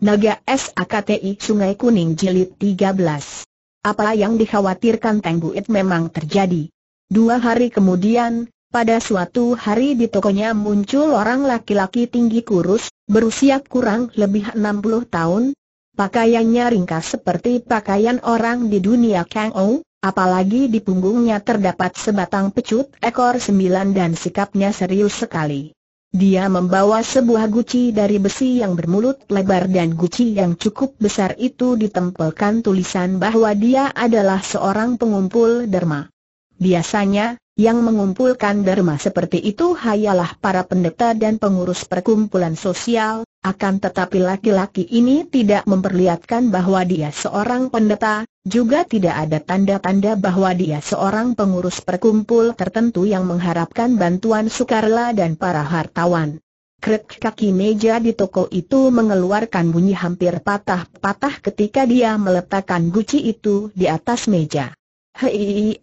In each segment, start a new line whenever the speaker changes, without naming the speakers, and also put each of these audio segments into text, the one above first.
Naga SAKTI Sungai Kuning Jilid 13. Apa yang dikhawatirkan Teng Buit memang terjadi. Dua hari kemudian, pada suatu hari di tokonya muncul orang laki-laki tinggi kurus, berusia kurang lebih 60 tahun. Pakaiannya ringkas seperti pakaian orang di dunia Kang Ou, apalagi di punggungnya terdapat sebatang pecut ekor sembilan dan sikapnya serius sekali. Dia membawa sebuah guci dari besi yang bermulut lebar dan guci yang cukup besar itu ditempelkan tulisan bahwa dia adalah seorang pengumpul derma. Biasanya, yang mengumpulkan derma seperti itu hanyalah para pendeta dan pengurus perkumpulan sosial, akan tetapi laki-laki ini tidak memperlihatkan bahwa dia seorang pendeta, juga tidak ada tanda-tanda bahwa dia seorang pengurus perkumpul tertentu yang mengharapkan bantuan sukarela dan para hartawan. Krek kaki meja di toko itu mengeluarkan bunyi hampir patah-patah ketika dia meletakkan guci itu di atas meja. Hei,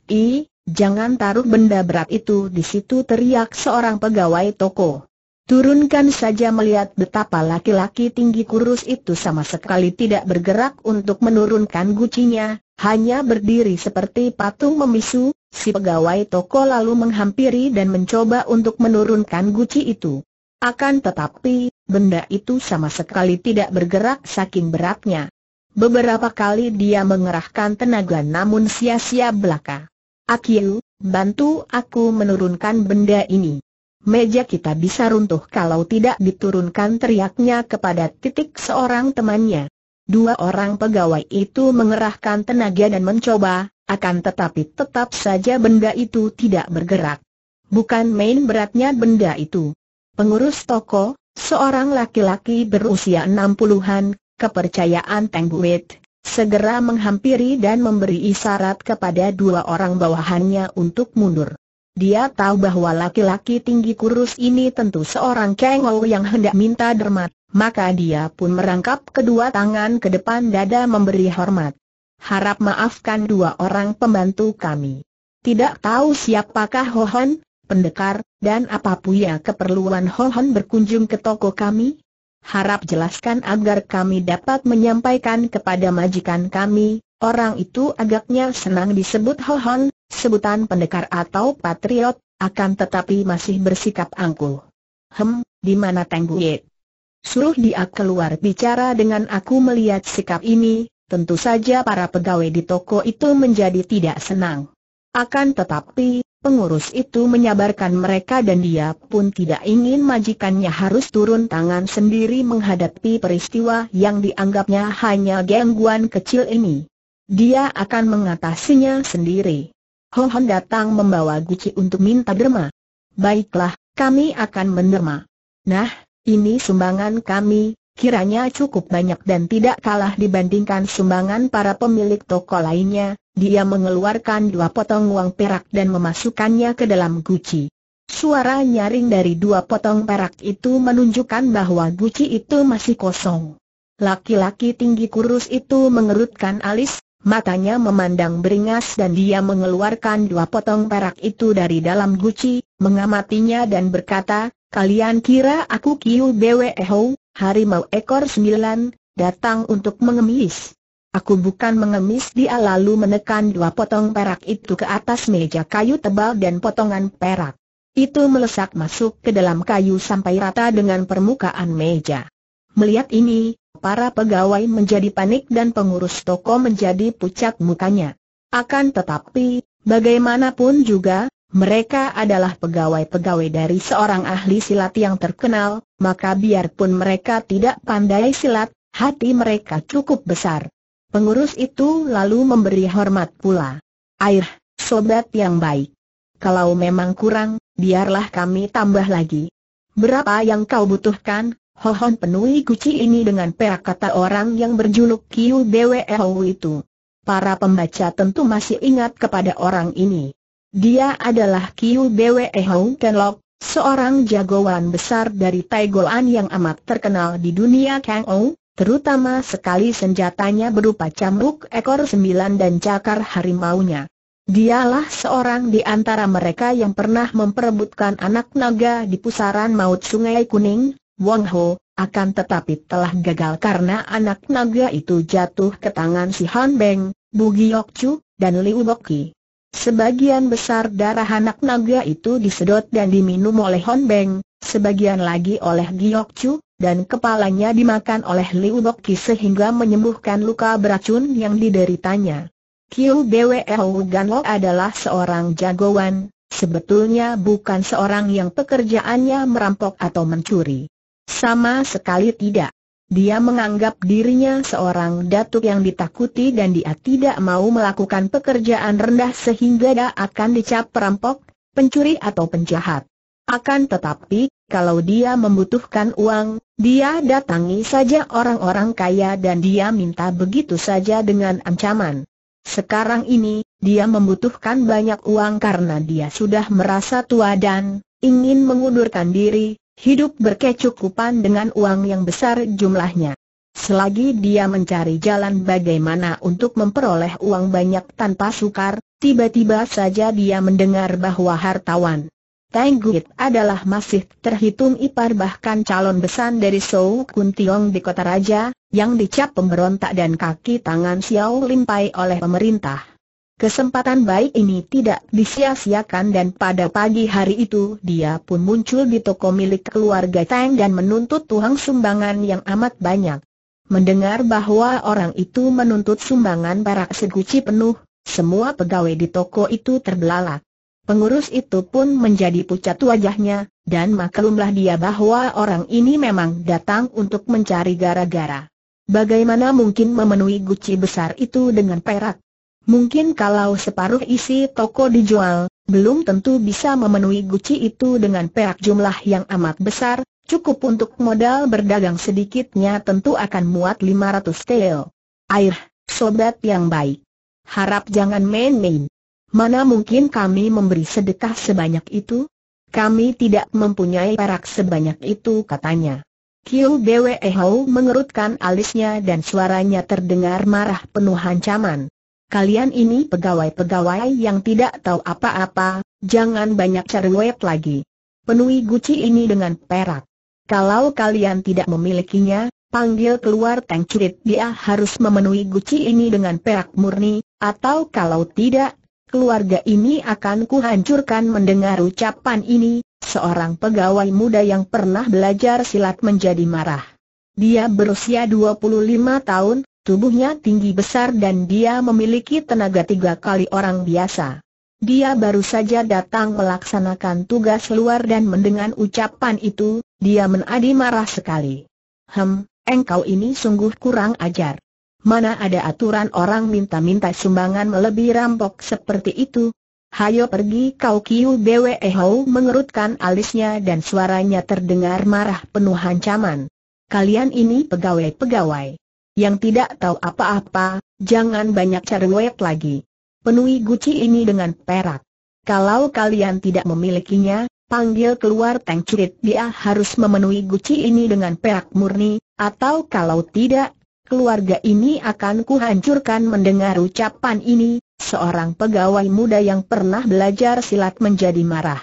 jangan taruh benda berat itu di situ teriak seorang pegawai toko. Turunkan saja melihat betapa laki-laki tinggi kurus itu sama sekali tidak bergerak untuk menurunkan gucinya, hanya berdiri seperti patung memisu. si pegawai toko lalu menghampiri dan mencoba untuk menurunkan guci itu. Akan tetapi, benda itu sama sekali tidak bergerak saking beratnya. Beberapa kali dia mengerahkan tenaga namun sia-sia belaka. Akyu, bantu aku menurunkan benda ini meja kita bisa runtuh kalau tidak diturunkan teriaknya kepada titik seorang temannya. Dua orang pegawai itu mengerahkan tenaga dan mencoba, akan tetapi tetap saja benda itu tidak bergerak. Bukan main beratnya benda itu. Pengurus toko, seorang laki-laki berusia 60-an, kepercayaan Teng Buet, segera menghampiri dan memberi isyarat kepada dua orang bawahannya untuk mundur. Dia tahu bahwa laki-laki tinggi kurus ini tentu seorang kengol yang hendak minta dermat, maka dia pun merangkap kedua tangan ke depan dada memberi hormat. Harap maafkan dua orang pembantu kami. Tidak tahu siapakah Hohon, pendekar, dan apa punya keperluan Hohon berkunjung ke toko kami? Harap jelaskan agar kami dapat menyampaikan kepada majikan kami, orang itu agaknya senang disebut Hohon, sebutan pendekar atau patriot, akan tetapi masih bersikap angkuh. Hem, di mana Teng Suruh dia keluar bicara dengan aku melihat sikap ini, tentu saja para pegawai di toko itu menjadi tidak senang. Akan tetapi, pengurus itu menyabarkan mereka dan dia pun tidak ingin majikannya harus turun tangan sendiri menghadapi peristiwa yang dianggapnya hanya gangguan kecil ini. Dia akan mengatasinya sendiri. Ho datang membawa guci untuk minta derma. Baiklah, kami akan menderma. Nah, ini sumbangan kami, kiranya cukup banyak dan tidak kalah dibandingkan sumbangan para pemilik toko lainnya. Dia mengeluarkan dua potong uang perak dan memasukkannya ke dalam guci. Suara nyaring dari dua potong perak itu menunjukkan bahwa guci itu masih kosong. Laki-laki tinggi kurus itu mengerutkan alis, matanya memandang beringas dan dia mengeluarkan dua potong perak itu dari dalam guci, mengamatinya dan berkata, Kalian kira aku Kiu Bwe Ho, harimau ekor sembilan, datang untuk mengemis. Aku bukan mengemis dia lalu menekan dua potong perak itu ke atas meja kayu tebal dan potongan perak. Itu melesak masuk ke dalam kayu sampai rata dengan permukaan meja. Melihat ini, para pegawai menjadi panik dan pengurus toko menjadi pucat mukanya. Akan tetapi, bagaimanapun juga, mereka adalah pegawai-pegawai dari seorang ahli silat yang terkenal, maka biarpun mereka tidak pandai silat, hati mereka cukup besar. Pengurus itu lalu memberi hormat pula. Air, sobat yang baik. Kalau memang kurang, biarlah kami tambah lagi. Berapa yang kau butuhkan? Hohon penuhi guci ini dengan peak kata orang yang berjuluk Kiu Bweo itu. Para pembaca tentu masih ingat kepada orang ini. Dia adalah Kiu Bweo Kenlok, seorang jagoan besar dari Taigoan yang amat terkenal di dunia Kang Ou, terutama sekali senjatanya berupa cambuk ekor sembilan dan cakar harimau nya. Dialah seorang di antara mereka yang pernah memperebutkan anak naga di pusaran maut Sungai Kuning, Wong Ho, akan tetapi telah gagal karena anak naga itu jatuh ke tangan si Han Beng, Bu Giok Chu, dan Liu Ki. Sebagian besar darah anak naga itu disedot dan diminum oleh Han Beng, sebagian lagi oleh Giok Chu, dan kepalanya dimakan oleh Liu Ki sehingga menyembuhkan luka beracun yang dideritanya. Kiu Bwe Ganlo adalah seorang jagoan, sebetulnya bukan seorang yang pekerjaannya merampok atau mencuri. Sama sekali tidak. Dia menganggap dirinya seorang datuk yang ditakuti dan dia tidak mau melakukan pekerjaan rendah sehingga dia akan dicap perampok, pencuri atau penjahat. Akan tetapi, kalau dia membutuhkan uang, dia datangi saja orang-orang kaya dan dia minta begitu saja dengan ancaman. Sekarang ini, dia membutuhkan banyak uang karena dia sudah merasa tua dan ingin mengundurkan diri, Hidup berkecukupan dengan uang yang besar jumlahnya. Selagi dia mencari jalan bagaimana untuk memperoleh uang banyak tanpa sukar, tiba-tiba saja dia mendengar bahwa hartawan Tengguit adalah masih terhitung ipar bahkan calon besan dari Sou Kun Tiong di kota raja, yang dicap pemberontak dan kaki tangan Xiao Limpai oleh pemerintah. Kesempatan baik ini tidak disia-siakan dan pada pagi hari itu dia pun muncul di toko milik keluarga Tang dan menuntut tuang sumbangan yang amat banyak. Mendengar bahwa orang itu menuntut sumbangan barak seguci penuh, semua pegawai di toko itu terbelalak. Pengurus itu pun menjadi pucat wajahnya, dan maklumlah dia bahwa orang ini memang datang untuk mencari gara-gara. Bagaimana mungkin memenuhi guci besar itu dengan perak? Mungkin kalau separuh isi toko dijual, belum tentu bisa memenuhi guci itu dengan perak jumlah yang amat besar, cukup untuk modal berdagang sedikitnya tentu akan muat 500 tel. Air, sobat yang baik. Harap jangan main-main. Mana mungkin kami memberi sedekah sebanyak itu? Kami tidak mempunyai perak sebanyak itu katanya. Kiu Bwe Hou mengerutkan alisnya dan suaranya terdengar marah penuh ancaman kalian ini pegawai-pegawai yang tidak tahu apa-apa, jangan banyak cerewet lagi. Penuhi guci ini dengan perak. Kalau kalian tidak memilikinya, panggil keluar Teng Dia harus memenuhi guci ini dengan perak murni, atau kalau tidak, keluarga ini akan kuhancurkan mendengar ucapan ini, seorang pegawai muda yang pernah belajar silat menjadi marah. Dia berusia 25 tahun, Tubuhnya tinggi besar dan dia memiliki tenaga tiga kali orang biasa. Dia baru saja datang melaksanakan tugas luar dan mendengar ucapan itu, dia menadi marah sekali. Hem, engkau ini sungguh kurang ajar. Mana ada aturan orang minta-minta sumbangan melebihi rampok seperti itu? Hayo pergi kau Kiu Bwe Hou mengerutkan alisnya dan suaranya terdengar marah penuh ancaman. Kalian ini pegawai-pegawai yang tidak tahu apa-apa, jangan banyak cerewet lagi. Penuhi guci ini dengan perak. Kalau kalian tidak memilikinya, panggil keluar Teng Cirit. Dia harus memenuhi guci ini dengan perak murni, atau kalau tidak, keluarga ini akan kuhancurkan mendengar ucapan ini. Seorang pegawai muda yang pernah belajar silat menjadi marah.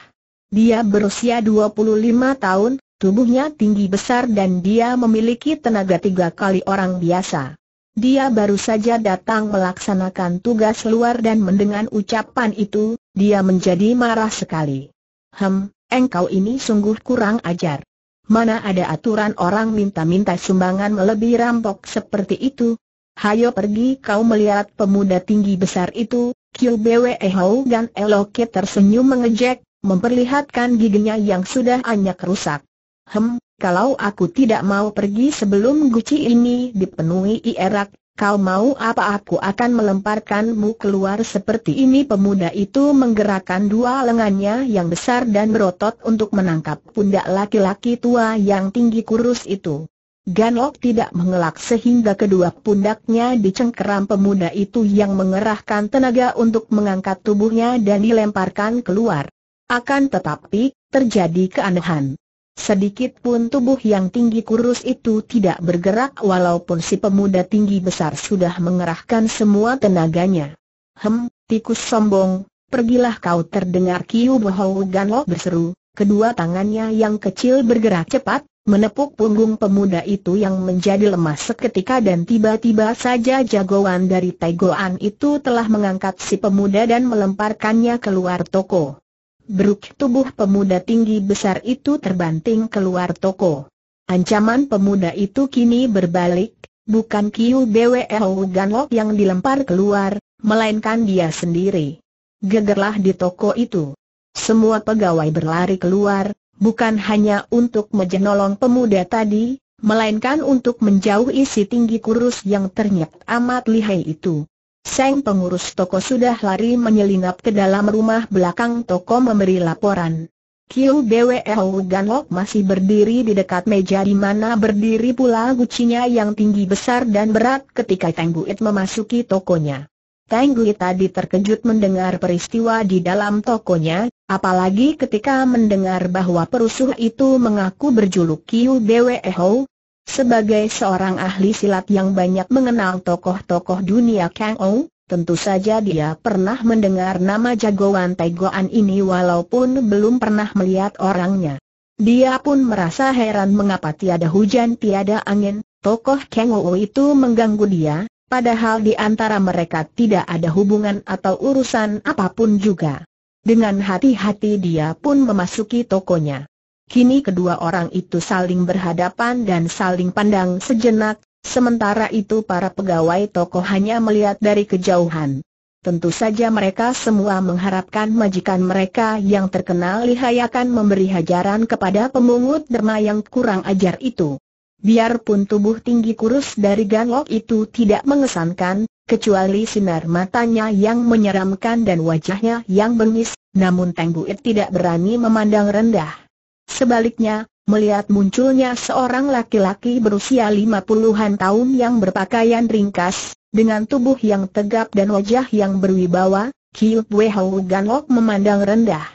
Dia berusia 25 tahun, Tubuhnya tinggi besar dan dia memiliki tenaga tiga kali orang biasa. Dia baru saja datang melaksanakan tugas luar dan mendengar ucapan itu, dia menjadi marah sekali. Hem, engkau ini sungguh kurang ajar. Mana ada aturan orang minta-minta sumbangan melebihi rampok seperti itu? Hayo pergi kau melihat pemuda tinggi besar itu, Kiu Bwe Hou dan Eloke tersenyum mengejek, memperlihatkan giginya yang sudah anyak rusak. Hem, kalau aku tidak mau pergi sebelum guci ini dipenuhi Irak, kau mau apa aku akan melemparkanmu keluar seperti ini pemuda itu menggerakkan dua lengannya yang besar dan berotot untuk menangkap pundak laki-laki tua yang tinggi kurus itu. Ganlok tidak mengelak sehingga kedua pundaknya dicengkeram pemuda itu yang mengerahkan tenaga untuk mengangkat tubuhnya dan dilemparkan keluar. Akan tetapi, terjadi keanehan. Sedikit pun tubuh yang tinggi kurus itu tidak bergerak walaupun si pemuda tinggi besar sudah mengerahkan semua tenaganya. Hem, tikus sombong, pergilah kau terdengar Kiu Bohou Ganho berseru, kedua tangannya yang kecil bergerak cepat, menepuk punggung pemuda itu yang menjadi lemas seketika dan tiba-tiba saja jagoan dari Taigoan itu telah mengangkat si pemuda dan melemparkannya keluar toko. Beruk tubuh pemuda tinggi besar itu terbanting keluar toko. Ancaman pemuda itu kini berbalik, bukan Kiu Bwe Ganlok yang dilempar keluar, melainkan dia sendiri. Gegerlah di toko itu. Semua pegawai berlari keluar, bukan hanya untuk menolong pemuda tadi, melainkan untuk menjauhi si tinggi kurus yang ternyata amat lihai itu. Seng pengurus toko sudah lari menyelinap ke dalam rumah belakang toko memberi laporan. Kiu Bweo Ganlok masih berdiri di dekat meja di mana berdiri pula gucinya yang tinggi besar dan berat ketika Teng Buit memasuki tokonya. Teng Buit tadi terkejut mendengar peristiwa di dalam tokonya, apalagi ketika mendengar bahwa perusuh itu mengaku berjuluk Kiu Bweo, sebagai seorang ahli silat yang banyak mengenal tokoh-tokoh dunia Kang Ou, tentu saja dia pernah mendengar nama jagoan Taigoan ini walaupun belum pernah melihat orangnya. Dia pun merasa heran mengapa tiada hujan tiada angin, tokoh Kang Ou itu mengganggu dia, padahal di antara mereka tidak ada hubungan atau urusan apapun juga. Dengan hati-hati dia pun memasuki tokonya. Kini kedua orang itu saling berhadapan dan saling pandang sejenak, sementara itu para pegawai toko hanya melihat dari kejauhan. Tentu saja mereka semua mengharapkan majikan mereka yang terkenal lihai akan memberi hajaran kepada pemungut derma yang kurang ajar itu. Biarpun tubuh tinggi kurus dari ganglok itu tidak mengesankan, kecuali sinar matanya yang menyeramkan dan wajahnya yang bengis, namun Teng Buit tidak berani memandang rendah. Sebaliknya, melihat munculnya seorang laki-laki berusia lima puluhan tahun yang berpakaian ringkas, dengan tubuh yang tegap dan wajah yang berwibawa, Kiu Bwe Ganok memandang rendah.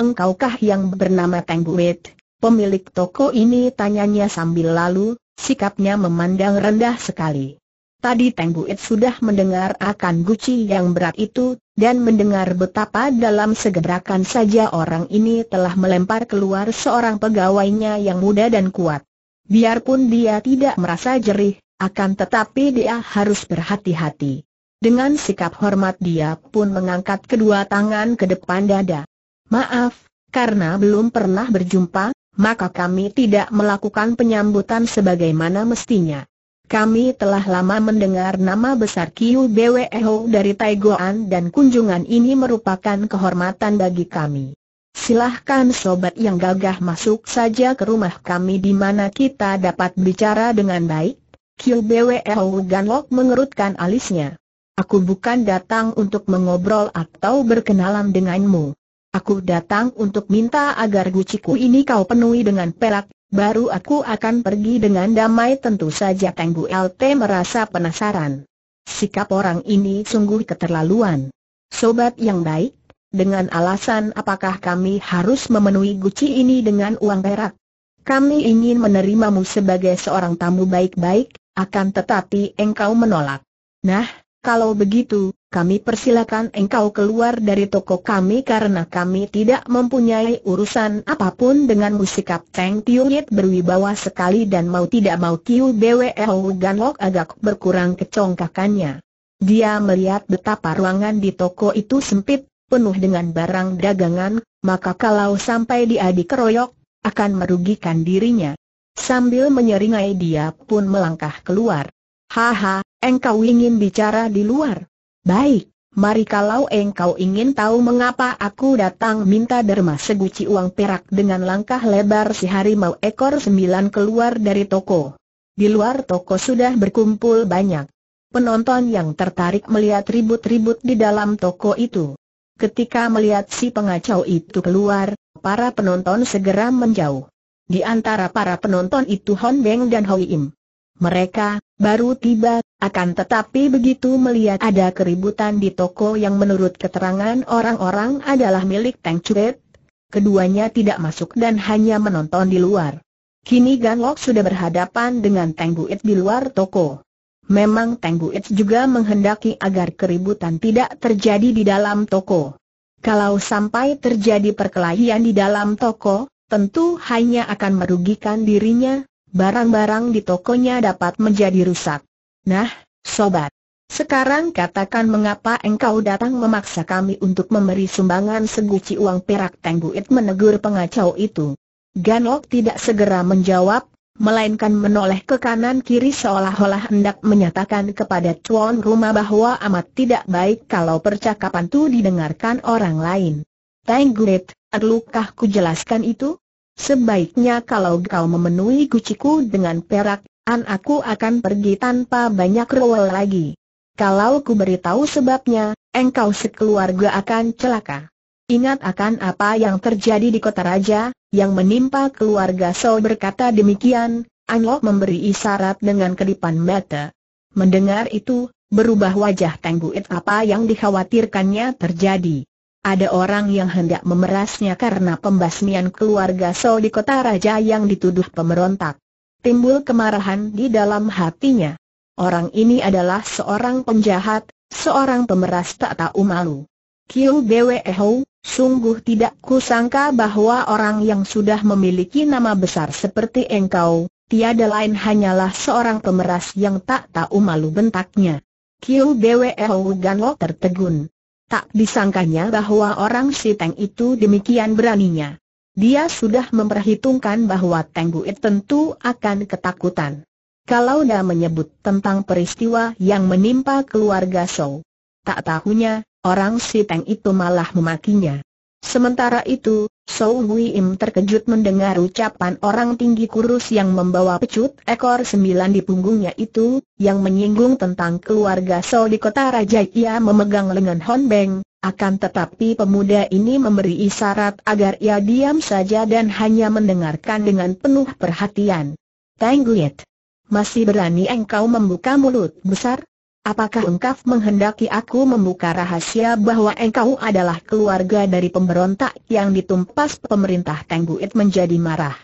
Engkaukah yang bernama Tang Buet? Pemilik toko ini tanyanya sambil lalu, sikapnya memandang rendah sekali. Tadi Teng Buit sudah mendengar akan guci yang berat itu, dan mendengar betapa dalam segerakan saja orang ini telah melempar keluar seorang pegawainya yang muda dan kuat. Biarpun dia tidak merasa jerih, akan tetapi dia harus berhati-hati. Dengan sikap hormat dia pun mengangkat kedua tangan ke depan dada. Maaf, karena belum pernah berjumpa, maka kami tidak melakukan penyambutan sebagaimana mestinya. Kami telah lama mendengar nama besar Kiu Bwe Ho dari Taiguan dan kunjungan ini merupakan kehormatan bagi kami. Silahkan sobat yang gagah masuk saja ke rumah kami di mana kita dapat bicara dengan baik. Kiu Bwe Ho Ganlok mengerutkan alisnya. Aku bukan datang untuk mengobrol atau berkenalan denganmu. Aku datang untuk minta agar guciku ini kau penuhi dengan perak, baru aku akan pergi dengan damai tentu saja Teng LT merasa penasaran. Sikap orang ini sungguh keterlaluan. Sobat yang baik, dengan alasan apakah kami harus memenuhi guci ini dengan uang perak? Kami ingin menerimamu sebagai seorang tamu baik-baik, akan tetapi engkau menolak. Nah, kalau begitu, kami persilakan engkau keluar dari toko kami karena kami tidak mempunyai urusan apapun denganmu musikap Teng Tiuyet berwibawa sekali dan mau tidak mau Kiu Bwe Gan agak berkurang kecongkakannya. Dia melihat betapa ruangan di toko itu sempit, penuh dengan barang dagangan, maka kalau sampai dia dikeroyok, akan merugikan dirinya. Sambil menyeringai dia pun melangkah keluar. Haha, engkau ingin bicara di luar? Baik, mari kalau engkau ingin tahu mengapa aku datang minta derma seguci uang perak dengan langkah lebar si harimau ekor sembilan keluar dari toko. Di luar toko sudah berkumpul banyak penonton yang tertarik melihat ribut-ribut di dalam toko itu. Ketika melihat si pengacau itu keluar, para penonton segera menjauh. Di antara para penonton itu Hon Beng dan Hoi Im mereka, baru tiba, akan tetapi begitu melihat ada keributan di toko yang menurut keterangan orang-orang adalah milik Teng Chuet, keduanya tidak masuk dan hanya menonton di luar. Kini Gan Lok sudah berhadapan dengan Teng Buit di luar toko. Memang Teng Buit juga menghendaki agar keributan tidak terjadi di dalam toko. Kalau sampai terjadi perkelahian di dalam toko, tentu hanya akan merugikan dirinya, barang-barang di tokonya dapat menjadi rusak. Nah, sobat. Sekarang katakan mengapa engkau datang memaksa kami untuk memberi sumbangan seguci uang perak Tangguit menegur pengacau itu. Ganok tidak segera menjawab, melainkan menoleh ke kanan kiri seolah-olah hendak menyatakan kepada tuan rumah bahwa amat tidak baik kalau percakapan itu didengarkan orang lain. Tangguit, adukah ku jelaskan itu? Sebaiknya kalau kau memenuhi guciku dengan perak, an aku akan pergi tanpa banyak rewel lagi. Kalau ku beritahu sebabnya, engkau sekeluarga akan celaka. Ingat akan apa yang terjadi di kota raja, yang menimpa keluarga So berkata demikian, Anlok memberi isyarat dengan kedipan mata. Mendengar itu, berubah wajah Tengguit apa yang dikhawatirkannya terjadi. Ada orang yang hendak memerasnya karena pembasmian keluarga Sol di kota raja yang dituduh pemberontak. Timbul kemarahan di dalam hatinya. Orang ini adalah seorang penjahat, seorang pemeras tak tahu malu. Kiu Bwe Ho, sungguh tidak kusangka bahwa orang yang sudah memiliki nama besar seperti engkau, tiada lain hanyalah seorang pemeras yang tak tahu malu bentaknya. Kiu Bwe Ho Ganlo tertegun. Tak disangkanya bahwa orang si Teng itu demikian beraninya. Dia sudah memperhitungkan bahwa Teng Buit tentu akan ketakutan. Kalau dia menyebut tentang peristiwa yang menimpa keluarga Shou. Tak tahunya, orang si Teng itu malah memakinya. Sementara itu, Sou Hui Im terkejut mendengar ucapan orang tinggi kurus yang membawa pecut ekor sembilan di punggungnya itu, yang menyinggung tentang keluarga Sou di kota raja ia memegang lengan Hon Beng, akan tetapi pemuda ini memberi isyarat agar ia diam saja dan hanya mendengarkan dengan penuh perhatian. Tang Liet, masih berani engkau membuka mulut besar? Apakah engkau menghendaki aku membuka rahasia bahwa engkau adalah keluarga dari pemberontak yang ditumpas pemerintah Tengguit menjadi marah?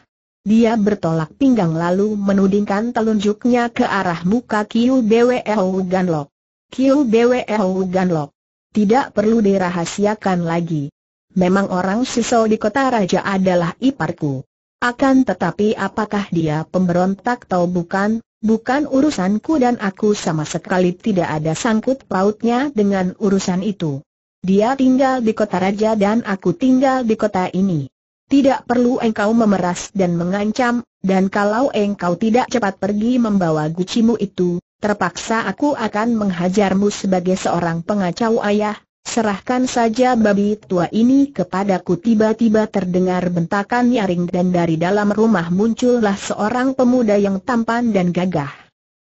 Dia bertolak pinggang lalu menudingkan telunjuknya ke arah muka Kiu Bwe Ganlok. Kiu Bwe Ganlok. Tidak perlu dirahasiakan lagi. Memang orang Siso di kota raja adalah iparku. Akan tetapi apakah dia pemberontak atau bukan, bukan urusanku dan aku sama sekali tidak ada sangkut pautnya dengan urusan itu. Dia tinggal di kota raja dan aku tinggal di kota ini. Tidak perlu engkau memeras dan mengancam, dan kalau engkau tidak cepat pergi membawa gucimu itu, terpaksa aku akan menghajarmu sebagai seorang pengacau ayah, Serahkan saja babi tua ini kepadaku tiba-tiba terdengar bentakan nyaring dan dari dalam rumah muncullah seorang pemuda yang tampan dan gagah.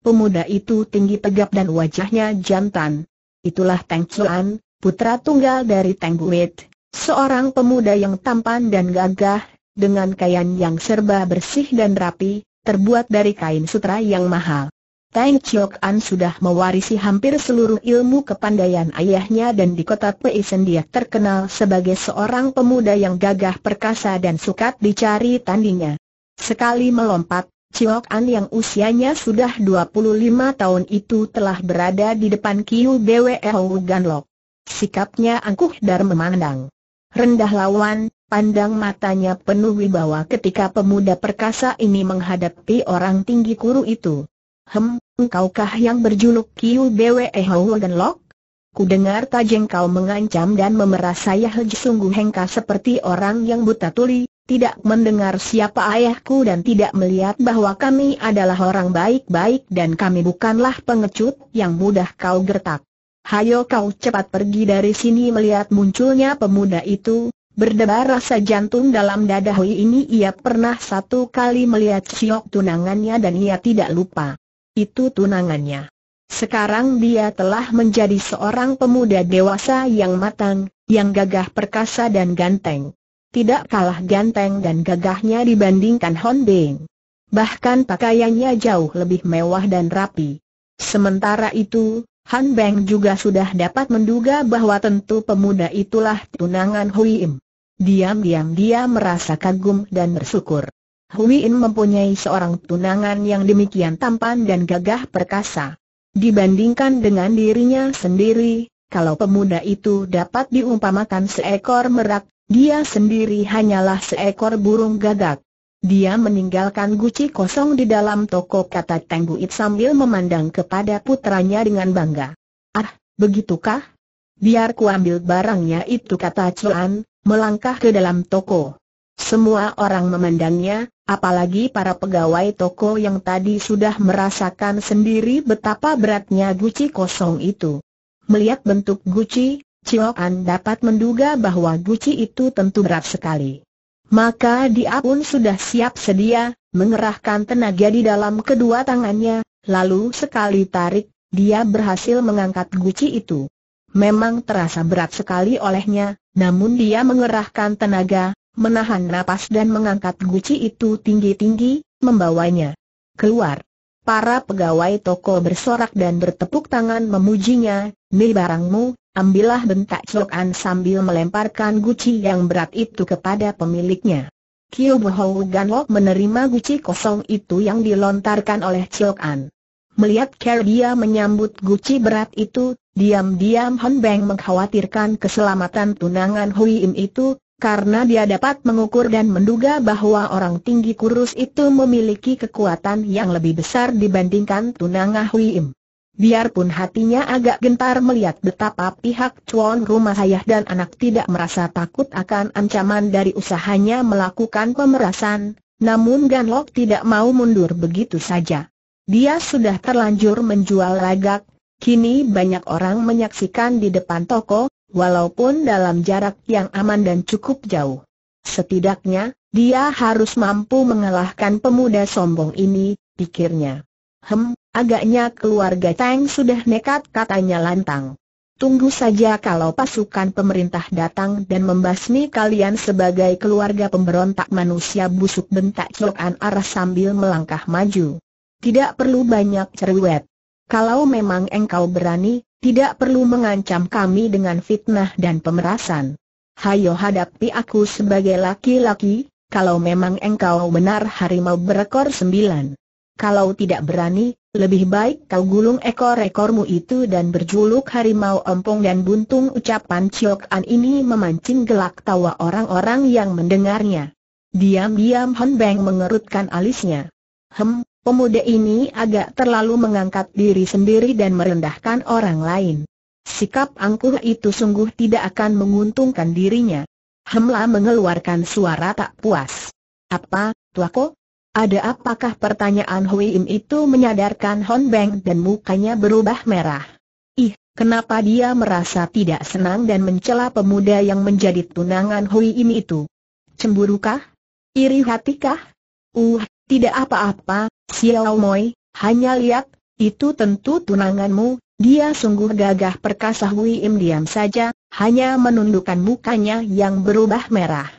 Pemuda itu tinggi tegap dan wajahnya jantan. Itulah Teng Chuan, putra tunggal dari Teng Buit, seorang pemuda yang tampan dan gagah, dengan kain yang serba bersih dan rapi, terbuat dari kain sutra yang mahal. Tang Chok An sudah mewarisi hampir seluruh ilmu kepandaian ayahnya dan di kota Peisen dia terkenal sebagai seorang pemuda yang gagah perkasa dan sukat dicari tandingnya. Sekali melompat, Chok An yang usianya sudah 25 tahun itu telah berada di depan Kiu BWO Ganlok. Sikapnya angkuh dan memandang. Rendah lawan, Pandang matanya penuh wibawa ketika pemuda perkasa ini menghadapi orang tinggi kuru itu. Hem, engkaukah yang berjuluk Kiu Bwe Hou Genlok? Ku dengar Tajeng kau mengancam dan memeras saya Hej sungguh hengka seperti orang yang buta tuli, tidak mendengar siapa ayahku dan tidak melihat bahwa kami adalah orang baik-baik dan kami bukanlah pengecut yang mudah kau gertak. Hayo kau cepat pergi dari sini melihat munculnya pemuda itu, berdebar rasa jantung dalam dada Hui ini ia pernah satu kali melihat siok tunangannya dan ia tidak lupa. Itu tunangannya. Sekarang dia telah menjadi seorang pemuda dewasa yang matang, yang gagah perkasa dan ganteng. Tidak kalah ganteng dan gagahnya dibandingkan Hondeng. Bahkan pakaiannya jauh lebih mewah dan rapi. Sementara itu, Han Beng juga sudah dapat menduga bahwa tentu pemuda itulah tunangan Hui Im. Diam-diam dia merasa kagum dan bersyukur. Hui In mempunyai seorang tunangan yang demikian tampan dan gagah perkasa. Dibandingkan dengan dirinya sendiri, kalau pemuda itu dapat diumpamakan seekor merak, dia sendiri hanyalah seekor burung gagak. Dia meninggalkan guci kosong di dalam toko kata Tengguit sambil memandang kepada putranya dengan bangga. Ah, begitukah? Biar ku ambil barangnya itu kata Chuan, melangkah ke dalam toko. Semua orang memandangnya, apalagi para pegawai toko yang tadi sudah merasakan sendiri betapa beratnya guci kosong itu. Melihat bentuk guci, Cioan dapat menduga bahwa guci itu tentu berat sekali. Maka dia pun sudah siap sedia, mengerahkan tenaga di dalam kedua tangannya, lalu sekali tarik, dia berhasil mengangkat guci itu. Memang terasa berat sekali olehnya, namun dia mengerahkan tenaga, menahan napas dan mengangkat guci itu tinggi-tinggi, membawanya keluar. Para pegawai toko bersorak dan bertepuk tangan memujinya, nih barangmu, ambillah bentak Chok sambil melemparkan guci yang berat itu kepada pemiliknya. Kyo Bohou Ganwok menerima guci kosong itu yang dilontarkan oleh Chok An. Melihat Ker dia menyambut guci berat itu, diam-diam Hon Beng mengkhawatirkan keselamatan tunangan Hui Im itu, karena dia dapat mengukur dan menduga bahwa orang tinggi kurus itu memiliki kekuatan yang lebih besar dibandingkan Tunangah Huim. Biarpun hatinya agak gentar melihat betapa pihak cuan rumah ayah dan anak tidak merasa takut akan ancaman dari usahanya melakukan pemerasan, namun Ganlok tidak mau mundur begitu saja. Dia sudah terlanjur menjual lagak, kini banyak orang menyaksikan di depan toko, walaupun dalam jarak yang aman dan cukup jauh. Setidaknya, dia harus mampu mengalahkan pemuda sombong ini, pikirnya. Hem, agaknya keluarga Tang sudah nekat katanya lantang. Tunggu saja kalau pasukan pemerintah datang dan membasmi kalian sebagai keluarga pemberontak manusia busuk bentak Cokan arah sambil melangkah maju. Tidak perlu banyak cerewet. Kalau memang engkau berani, tidak perlu mengancam kami dengan fitnah dan pemerasan. Hayo hadapi aku sebagai laki-laki, kalau memang engkau benar harimau berekor sembilan. Kalau tidak berani, lebih baik kau gulung ekor-ekormu itu dan berjuluk harimau empung dan buntung ucapan Chiok An ini memancing gelak tawa orang-orang yang mendengarnya. Diam-diam Hon Beng mengerutkan alisnya. Hem, Pemuda ini agak terlalu mengangkat diri sendiri dan merendahkan orang lain. Sikap angkuh itu sungguh tidak akan menguntungkan dirinya. Hemla mengeluarkan suara tak puas. Apa, tuako? Ada apakah pertanyaan Hui Im itu menyadarkan Hon Beng dan mukanya berubah merah? Ih, kenapa dia merasa tidak senang dan mencela pemuda yang menjadi tunangan Hui Im itu? Cemburukah? Iri hatikah? Uh, tidak apa-apa, Xiao Moi, hanya lihat, itu tentu tunanganmu, dia sungguh gagah perkasa Hui Im diam saja, hanya menundukkan mukanya yang berubah merah.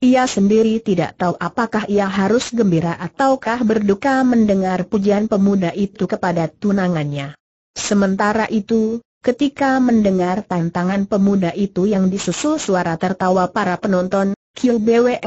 Ia sendiri tidak tahu apakah ia harus gembira ataukah berduka mendengar pujian pemuda itu kepada tunangannya. Sementara itu, ketika mendengar tantangan pemuda itu yang disusul suara tertawa para penonton, Kyu Bwe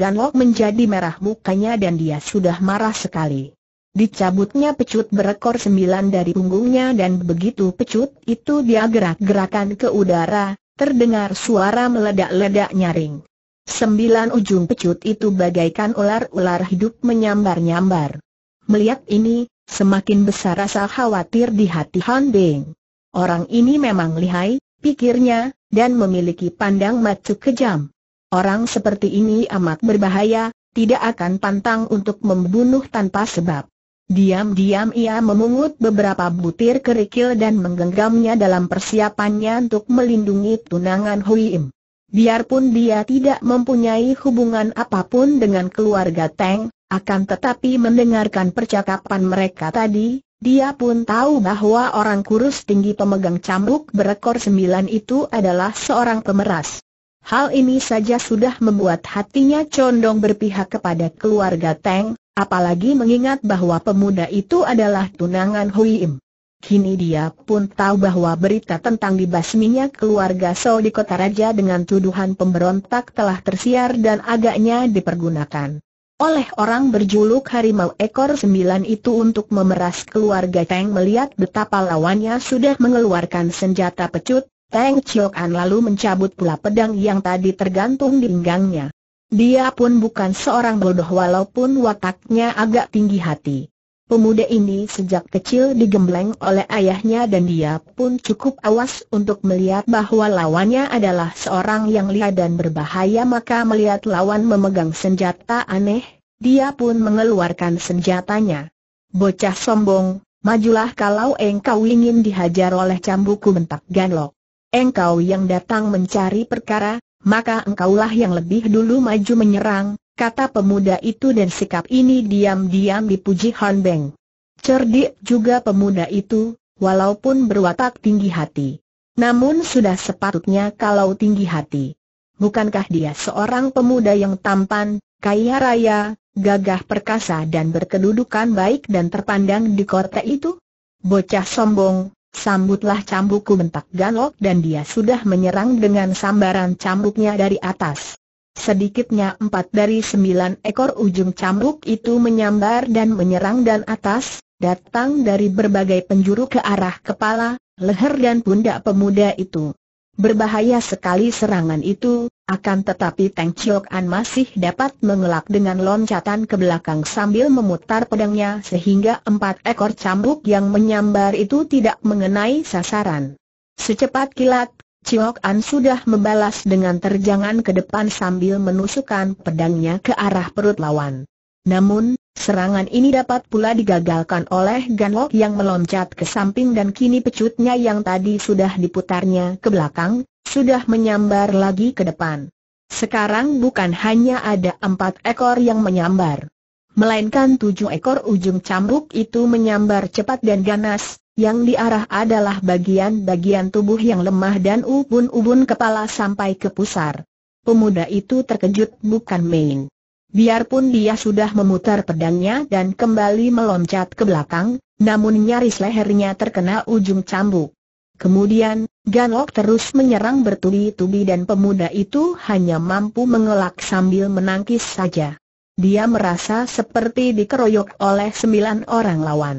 Ganlok menjadi merah mukanya dan dia sudah marah sekali. Dicabutnya pecut berekor sembilan dari punggungnya dan begitu pecut itu dia gerak-gerakan ke udara, terdengar suara meledak-ledak nyaring. Sembilan ujung pecut itu bagaikan ular-ular hidup menyambar-nyambar. Melihat ini, semakin besar rasa khawatir di hati Han Beng. Orang ini memang lihai, pikirnya, dan memiliki pandang macu kejam. Orang seperti ini amat berbahaya, tidak akan pantang untuk membunuh tanpa sebab. Diam-diam ia memungut beberapa butir kerikil dan menggenggamnya dalam persiapannya untuk melindungi tunangan Hui Im. Biarpun dia tidak mempunyai hubungan apapun dengan keluarga Teng, akan tetapi mendengarkan percakapan mereka tadi, dia pun tahu bahwa orang kurus tinggi pemegang cambuk berekor sembilan itu adalah seorang pemeras. Hal ini saja sudah membuat hatinya condong berpihak kepada keluarga Teng, Apalagi mengingat bahwa pemuda itu adalah tunangan Hui Im. Kini dia pun tahu bahwa berita tentang dibasminya keluarga So di kota raja dengan tuduhan pemberontak telah tersiar dan agaknya dipergunakan oleh orang berjuluk Harimau Ekor Sembilan itu untuk memeras keluarga Teng melihat betapa lawannya sudah mengeluarkan senjata pecut, Teng Chiokan lalu mencabut pula pedang yang tadi tergantung di pinggangnya. Dia pun bukan seorang bodoh walaupun wataknya agak tinggi hati. Pemuda ini sejak kecil digembleng oleh ayahnya dan dia pun cukup awas untuk melihat bahwa lawannya adalah seorang yang lihat dan berbahaya maka melihat lawan memegang senjata aneh, dia pun mengeluarkan senjatanya. Bocah sombong, majulah kalau engkau ingin dihajar oleh cambuku bentak Ganlok. Engkau yang datang mencari perkara, maka engkaulah yang lebih dulu maju menyerang, kata pemuda itu dan sikap ini diam-diam dipuji Han Beng. Cerdik juga pemuda itu, walaupun berwatak tinggi hati. Namun sudah sepatutnya kalau tinggi hati. Bukankah dia seorang pemuda yang tampan, kaya raya, gagah perkasa dan berkedudukan baik dan terpandang di kota itu? Bocah sombong, Sambutlah cambukku bentak Ganlok dan dia sudah menyerang dengan sambaran cambuknya dari atas. Sedikitnya empat dari sembilan ekor ujung cambuk itu menyambar dan menyerang dan atas, datang dari berbagai penjuru ke arah kepala, leher dan pundak pemuda itu. Berbahaya sekali serangan itu, akan tetapi Teng Chiok An masih dapat mengelak dengan loncatan ke belakang sambil memutar pedangnya sehingga empat ekor cambuk yang menyambar itu tidak mengenai sasaran. Secepat kilat, Chiok An sudah membalas dengan terjangan ke depan sambil menusukkan pedangnya ke arah perut lawan. Namun, serangan ini dapat pula digagalkan oleh Ganlok yang meloncat ke samping dan kini pecutnya yang tadi sudah diputarnya ke belakang, sudah menyambar lagi ke depan. Sekarang bukan hanya ada empat ekor yang menyambar. Melainkan tujuh ekor ujung cambuk itu menyambar cepat dan ganas, yang diarah adalah bagian-bagian tubuh yang lemah dan ubun-ubun kepala sampai ke pusar. Pemuda itu terkejut bukan main. Biarpun dia sudah memutar pedangnya dan kembali meloncat ke belakang, namun nyaris lehernya terkena ujung cambuk. Kemudian, Ganok terus menyerang bertubi-tubi dan pemuda itu hanya mampu mengelak sambil menangkis saja. Dia merasa seperti dikeroyok oleh sembilan orang lawan.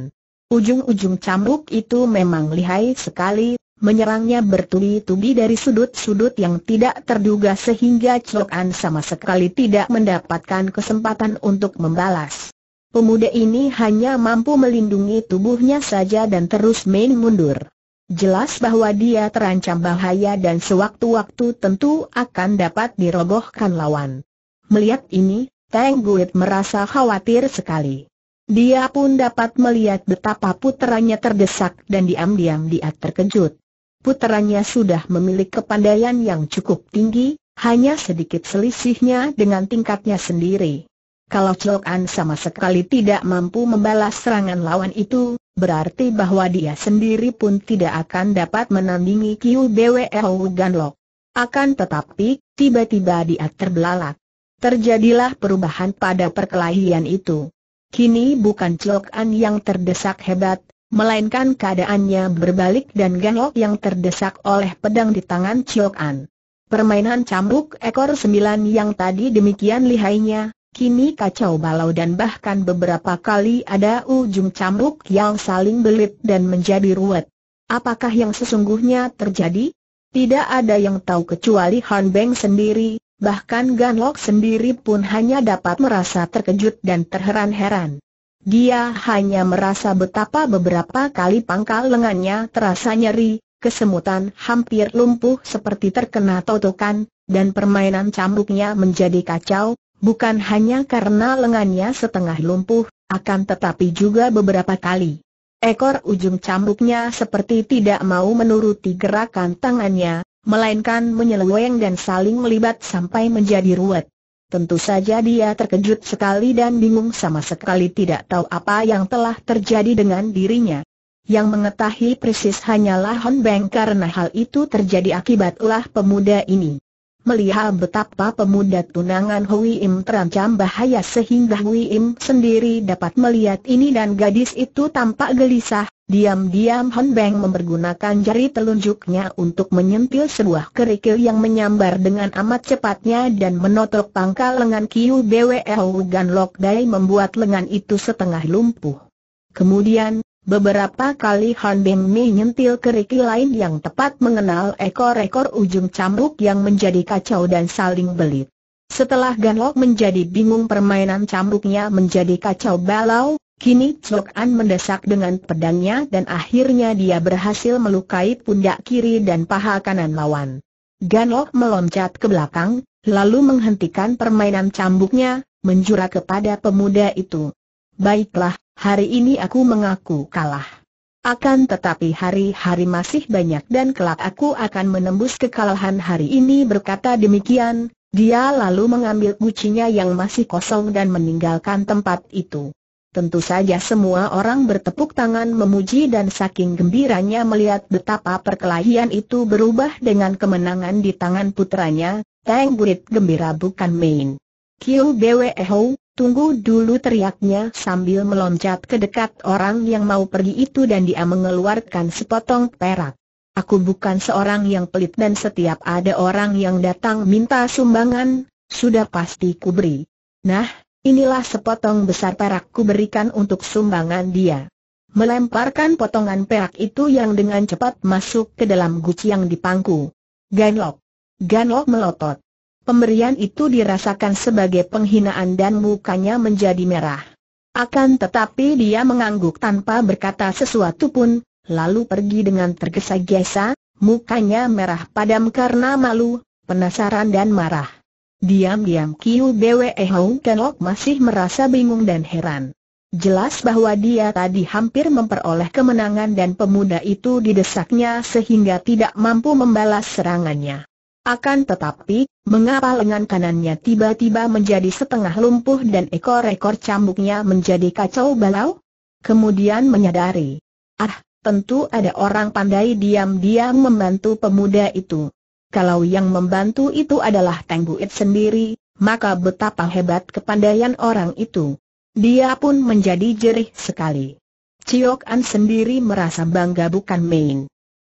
Ujung-ujung cambuk itu memang lihai sekali, menyerangnya bertubi-tubi dari sudut-sudut yang tidak terduga sehingga Chok An sama sekali tidak mendapatkan kesempatan untuk membalas. Pemuda ini hanya mampu melindungi tubuhnya saja dan terus main mundur. Jelas bahwa dia terancam bahaya dan sewaktu-waktu tentu akan dapat dirobohkan lawan. Melihat ini, Tang Guit merasa khawatir sekali. Dia pun dapat melihat betapa putranya terdesak dan diam-diam dia terkejut. Puterannya sudah memiliki kepandaian yang cukup tinggi, hanya sedikit selisihnya dengan tingkatnya sendiri. Kalau Chok An sama sekali tidak mampu membalas serangan lawan itu, berarti bahwa dia sendiri pun tidak akan dapat menandingi QBWO Ganlok. Akan tetapi, tiba-tiba dia terbelalak. Terjadilah perubahan pada perkelahian itu. Kini bukan Chok An yang terdesak hebat, melainkan keadaannya berbalik dan Ganok yang terdesak oleh pedang di tangan Chiok An. Permainan cambuk ekor sembilan yang tadi demikian lihainya, kini kacau balau dan bahkan beberapa kali ada ujung cambuk yang saling belit dan menjadi ruwet. Apakah yang sesungguhnya terjadi? Tidak ada yang tahu kecuali Han Beng sendiri, bahkan Ganlok sendiri pun hanya dapat merasa terkejut dan terheran-heran. Dia hanya merasa betapa beberapa kali pangkal lengannya terasa nyeri, kesemutan hampir lumpuh seperti terkena totokan, dan permainan cambuknya menjadi kacau, bukan hanya karena lengannya setengah lumpuh, akan tetapi juga beberapa kali. Ekor ujung cambuknya seperti tidak mau menuruti gerakan tangannya, melainkan menyeleweng dan saling melibat sampai menjadi ruwet. Tentu saja dia terkejut sekali dan bingung sama sekali tidak tahu apa yang telah terjadi dengan dirinya. Yang mengetahui persis hanyalah Hon Beng karena hal itu terjadi akibat ulah pemuda ini. Melihat betapa pemuda tunangan Hui Im terancam bahaya sehingga Hui Im sendiri dapat melihat ini dan gadis itu tampak gelisah, diam-diam Hon Beng mempergunakan jari telunjuknya untuk menyentil sebuah kerikil yang menyambar dengan amat cepatnya dan menotok pangkal lengan Kiu Bwe Gan Lok Dai membuat lengan itu setengah lumpuh. Kemudian, Beberapa kali Han Beng Mi nyentil keriki lain yang tepat mengenal ekor-ekor ujung cambuk yang menjadi kacau dan saling belit. Setelah Gan Lok menjadi bingung permainan cambuknya menjadi kacau balau, kini Chok An mendesak dengan pedangnya dan akhirnya dia berhasil melukai pundak kiri dan paha kanan lawan. Gan Lok meloncat ke belakang, lalu menghentikan permainan cambuknya, menjura kepada pemuda itu. Baiklah, hari ini aku mengaku kalah. Akan tetapi hari-hari masih banyak dan kelak aku akan menembus kekalahan hari ini berkata demikian, dia lalu mengambil kucinya yang masih kosong dan meninggalkan tempat itu. Tentu saja semua orang bertepuk tangan memuji dan saking gembiranya melihat betapa perkelahian itu berubah dengan kemenangan di tangan putranya, Teng Burit gembira bukan main. Kiu Bwe Hou, Tunggu dulu teriaknya sambil meloncat ke dekat orang yang mau pergi itu dan dia mengeluarkan sepotong perak. Aku bukan seorang yang pelit dan setiap ada orang yang datang minta sumbangan, sudah pasti ku beri. Nah, inilah sepotong besar perak ku berikan untuk sumbangan dia. Melemparkan potongan perak itu yang dengan cepat masuk ke dalam guci yang dipangku. Ganlok. Ganlok melotot. Pemberian itu dirasakan sebagai penghinaan dan mukanya menjadi merah. Akan tetapi dia mengangguk tanpa berkata sesuatu pun, lalu pergi dengan tergesa-gesa, mukanya merah padam karena malu, penasaran dan marah. Diam-diam Kiu Bwe Hong Kenok masih merasa bingung dan heran. Jelas bahwa dia tadi hampir memperoleh kemenangan dan pemuda itu didesaknya sehingga tidak mampu membalas serangannya. Akan tetapi, mengapa lengan kanannya tiba-tiba menjadi setengah lumpuh dan ekor-ekor cambuknya menjadi kacau balau? Kemudian menyadari, ah, tentu ada orang pandai diam-diam membantu pemuda itu. Kalau yang membantu itu adalah Teng Buit sendiri, maka betapa hebat kepandaian orang itu. Dia pun menjadi jerih sekali. Ciok An sendiri merasa bangga bukan main.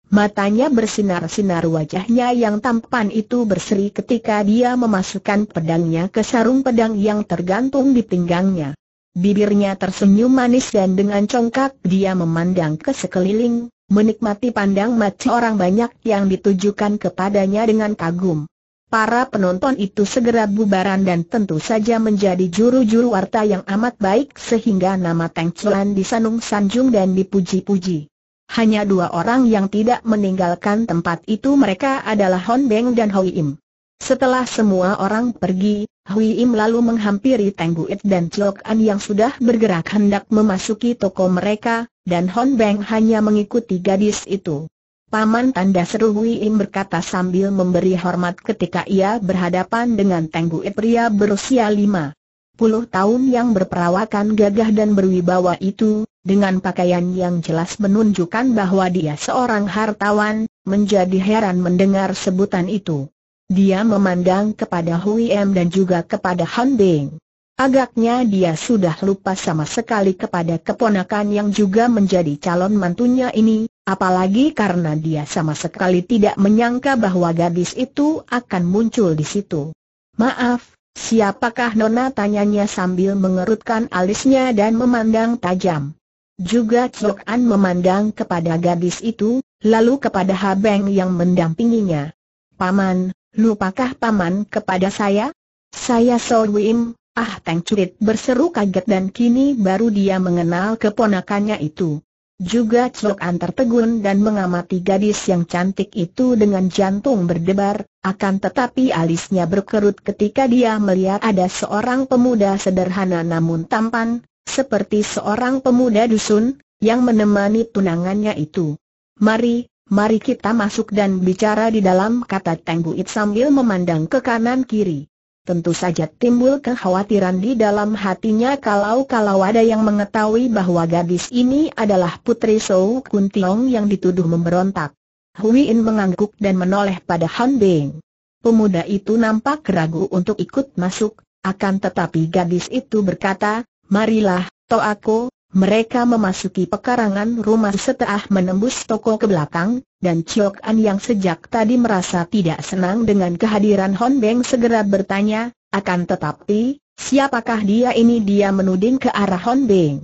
Matanya bersinar-sinar wajahnya yang tampan itu berseri ketika dia memasukkan pedangnya ke sarung pedang yang tergantung di pinggangnya. Bibirnya tersenyum manis dan dengan congkak dia memandang ke sekeliling, menikmati pandang mati orang banyak yang ditujukan kepadanya dengan kagum. Para penonton itu segera bubaran dan tentu saja menjadi juru-juru warta yang amat baik sehingga nama Tang Chuan disanung sanjung dan dipuji-puji. Hanya dua orang yang tidak meninggalkan tempat itu mereka adalah Hon Beng dan Hui Im. Setelah semua orang pergi, Hui Im lalu menghampiri Teng Buit dan Chok An yang sudah bergerak hendak memasuki toko mereka, dan Hon Beng hanya mengikuti gadis itu. Paman tanda seru Hui Im berkata sambil memberi hormat ketika ia berhadapan dengan Teng Buit pria berusia lima puluh tahun yang berperawakan gagah dan berwibawa itu, dengan pakaian yang jelas menunjukkan bahwa dia seorang hartawan, menjadi heran mendengar sebutan itu. Dia memandang kepada Hui Em dan juga kepada Han Bing. Agaknya dia sudah lupa sama sekali kepada keponakan yang juga menjadi calon mantunya ini, apalagi karena dia sama sekali tidak menyangka bahwa gadis itu akan muncul di situ. Maaf, Siapakah Nona tanyanya sambil mengerutkan alisnya dan memandang tajam. Juga Chok An memandang kepada gadis itu, lalu kepada Habeng yang mendampinginya. Paman, lupakah Paman kepada saya? Saya So Wim, Ah Teng Curit berseru kaget dan kini baru dia mengenal keponakannya itu. Juga Cok An tertegun dan mengamati gadis yang cantik itu dengan jantung berdebar, akan tetapi alisnya berkerut ketika dia melihat ada seorang pemuda sederhana namun tampan, seperti seorang pemuda dusun, yang menemani tunangannya itu. Mari, mari kita masuk dan bicara di dalam kata It sambil memandang ke kanan kiri. Tentu saja timbul kekhawatiran di dalam hatinya kalau-kalau ada yang mengetahui bahwa gadis ini adalah putri Sou Kun Tiong yang dituduh memberontak. Hui In mengangguk dan menoleh pada Han Beng. Pemuda itu nampak ragu untuk ikut masuk, akan tetapi gadis itu berkata, Marilah, to aku, mereka memasuki pekarangan rumah setelah menembus toko ke belakang, dan Chiok An yang sejak tadi merasa tidak senang dengan kehadiran Hon Beng segera bertanya, akan tetapi, siapakah dia ini dia menuding ke arah Hon Beng.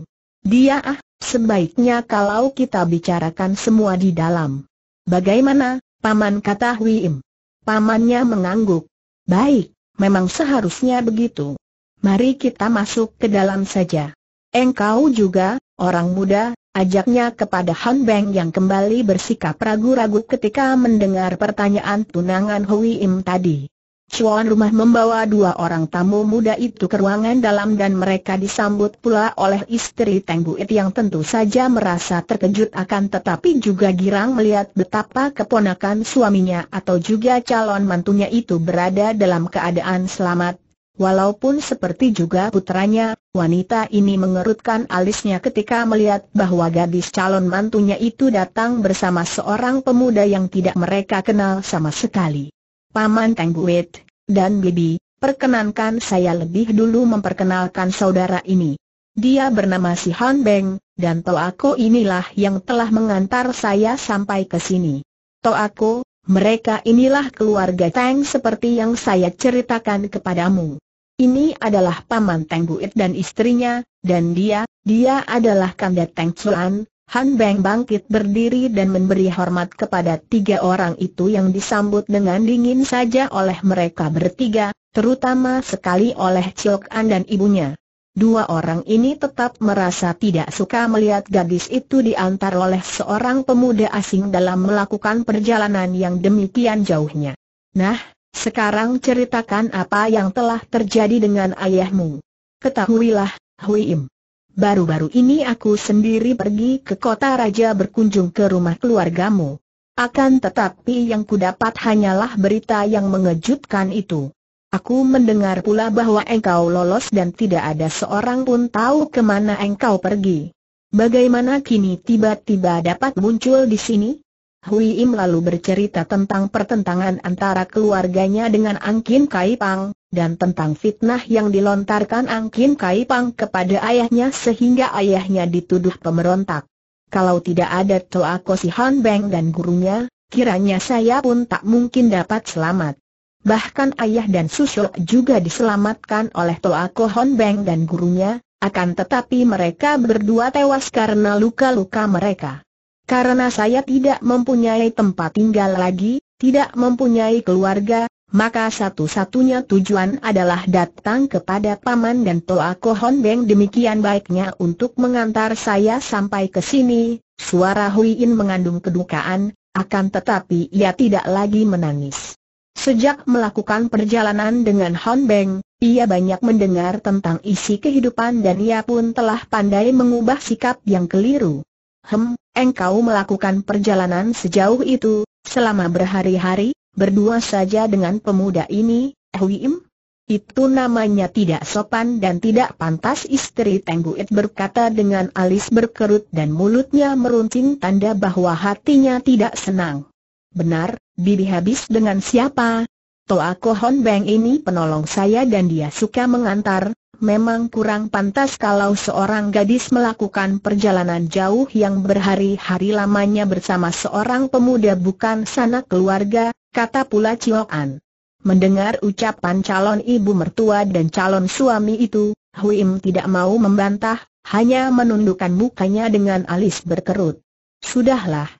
Dia ah, sebaiknya kalau kita bicarakan semua di dalam. Bagaimana, Paman kata Hui Im. Pamannya mengangguk. Baik, memang seharusnya begitu. Mari kita masuk ke dalam saja. Engkau juga, orang muda, ajaknya kepada Han Beng yang kembali bersikap ragu-ragu ketika mendengar pertanyaan tunangan Hui Im tadi. Cuan rumah membawa dua orang tamu muda itu ke ruangan dalam dan mereka disambut pula oleh istri Teng Buit yang tentu saja merasa terkejut akan tetapi juga girang melihat betapa keponakan suaminya atau juga calon mantunya itu berada dalam keadaan selamat, Walaupun seperti juga putranya, wanita ini mengerutkan alisnya ketika melihat bahwa gadis calon mantunya itu datang bersama seorang pemuda yang tidak mereka kenal sama sekali. Paman Teng Buet, dan Bibi, perkenankan saya lebih dulu memperkenalkan saudara ini. Dia bernama si Han Beng, dan Toako inilah yang telah mengantar saya sampai ke sini. Toako, mereka inilah keluarga Tang seperti yang saya ceritakan kepadamu. Ini adalah paman Tang Buit dan istrinya, dan dia, dia adalah Kanda Tang Chuan. Han Beng bangkit berdiri dan memberi hormat kepada tiga orang itu yang disambut dengan dingin saja oleh mereka bertiga, terutama sekali oleh Ciok An dan ibunya. Dua orang ini tetap merasa tidak suka melihat gadis itu diantar oleh seorang pemuda asing dalam melakukan perjalanan yang demikian jauhnya. Nah, sekarang ceritakan apa yang telah terjadi dengan ayahmu. Ketahuilah, Hui Im. Baru-baru ini aku sendiri pergi ke kota raja berkunjung ke rumah keluargamu. Akan tetapi yang kudapat hanyalah berita yang mengejutkan itu. Aku mendengar pula bahwa engkau lolos dan tidak ada seorang pun tahu kemana engkau pergi. Bagaimana kini tiba-tiba dapat muncul di sini? Hui Im lalu bercerita tentang pertentangan antara keluarganya dengan Angkin Kai Pang, dan tentang fitnah yang dilontarkan Angkin Kai Pang kepada ayahnya sehingga ayahnya dituduh pemberontak. Kalau tidak ada Toa Si Beng dan gurunya, kiranya saya pun tak mungkin dapat selamat bahkan ayah dan susu juga diselamatkan oleh Toa Kohon Beng dan gurunya, akan tetapi mereka berdua tewas karena luka-luka mereka. Karena saya tidak mempunyai tempat tinggal lagi, tidak mempunyai keluarga, maka satu-satunya tujuan adalah datang kepada Paman dan Toa Kohon Beng demikian baiknya untuk mengantar saya sampai ke sini, suara Huiin mengandung kedukaan, akan tetapi ia tidak lagi menangis. Sejak melakukan perjalanan dengan Hon Beng, ia banyak mendengar tentang isi kehidupan dan ia pun telah pandai mengubah sikap yang keliru. Hem, engkau melakukan perjalanan sejauh itu, selama berhari-hari, berdua saja dengan pemuda ini, Huim? Itu namanya tidak sopan dan tidak pantas istri Tengguit berkata dengan alis berkerut dan mulutnya meruncing tanda bahwa hatinya tidak senang. Benar, Bibi habis dengan siapa? Toa Kohon Beng ini penolong saya dan dia suka mengantar, memang kurang pantas kalau seorang gadis melakukan perjalanan jauh yang berhari-hari lamanya bersama seorang pemuda bukan sanak keluarga, kata pula Cioan. Mendengar ucapan calon ibu mertua dan calon suami itu, Huim tidak mau membantah, hanya menundukkan mukanya dengan alis berkerut. Sudahlah.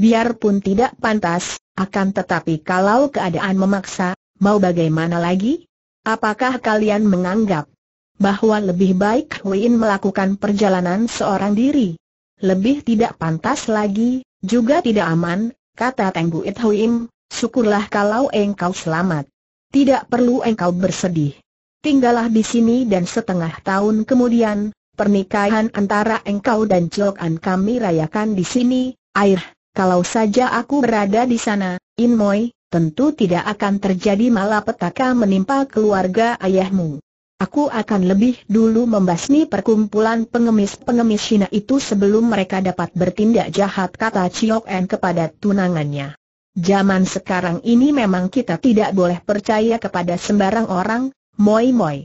Biarpun tidak pantas, akan tetapi kalau keadaan memaksa, mau bagaimana lagi? Apakah kalian menganggap bahwa lebih baik Huin melakukan perjalanan seorang diri? Lebih tidak pantas lagi, juga tidak aman, kata Tenggu It Huin. syukurlah kalau engkau selamat. Tidak perlu engkau bersedih. Tinggallah di sini dan setengah tahun kemudian, pernikahan antara engkau dan Chok'an kami rayakan di sini, air. Kalau saja aku berada di sana, In Moi, tentu tidak akan terjadi malapetaka menimpa keluarga ayahmu. Aku akan lebih dulu membasmi perkumpulan pengemis-pengemis Cina itu sebelum mereka dapat bertindak jahat kata Chiok En kepada tunangannya. Zaman sekarang ini memang kita tidak boleh percaya kepada sembarang orang, Moi Moi.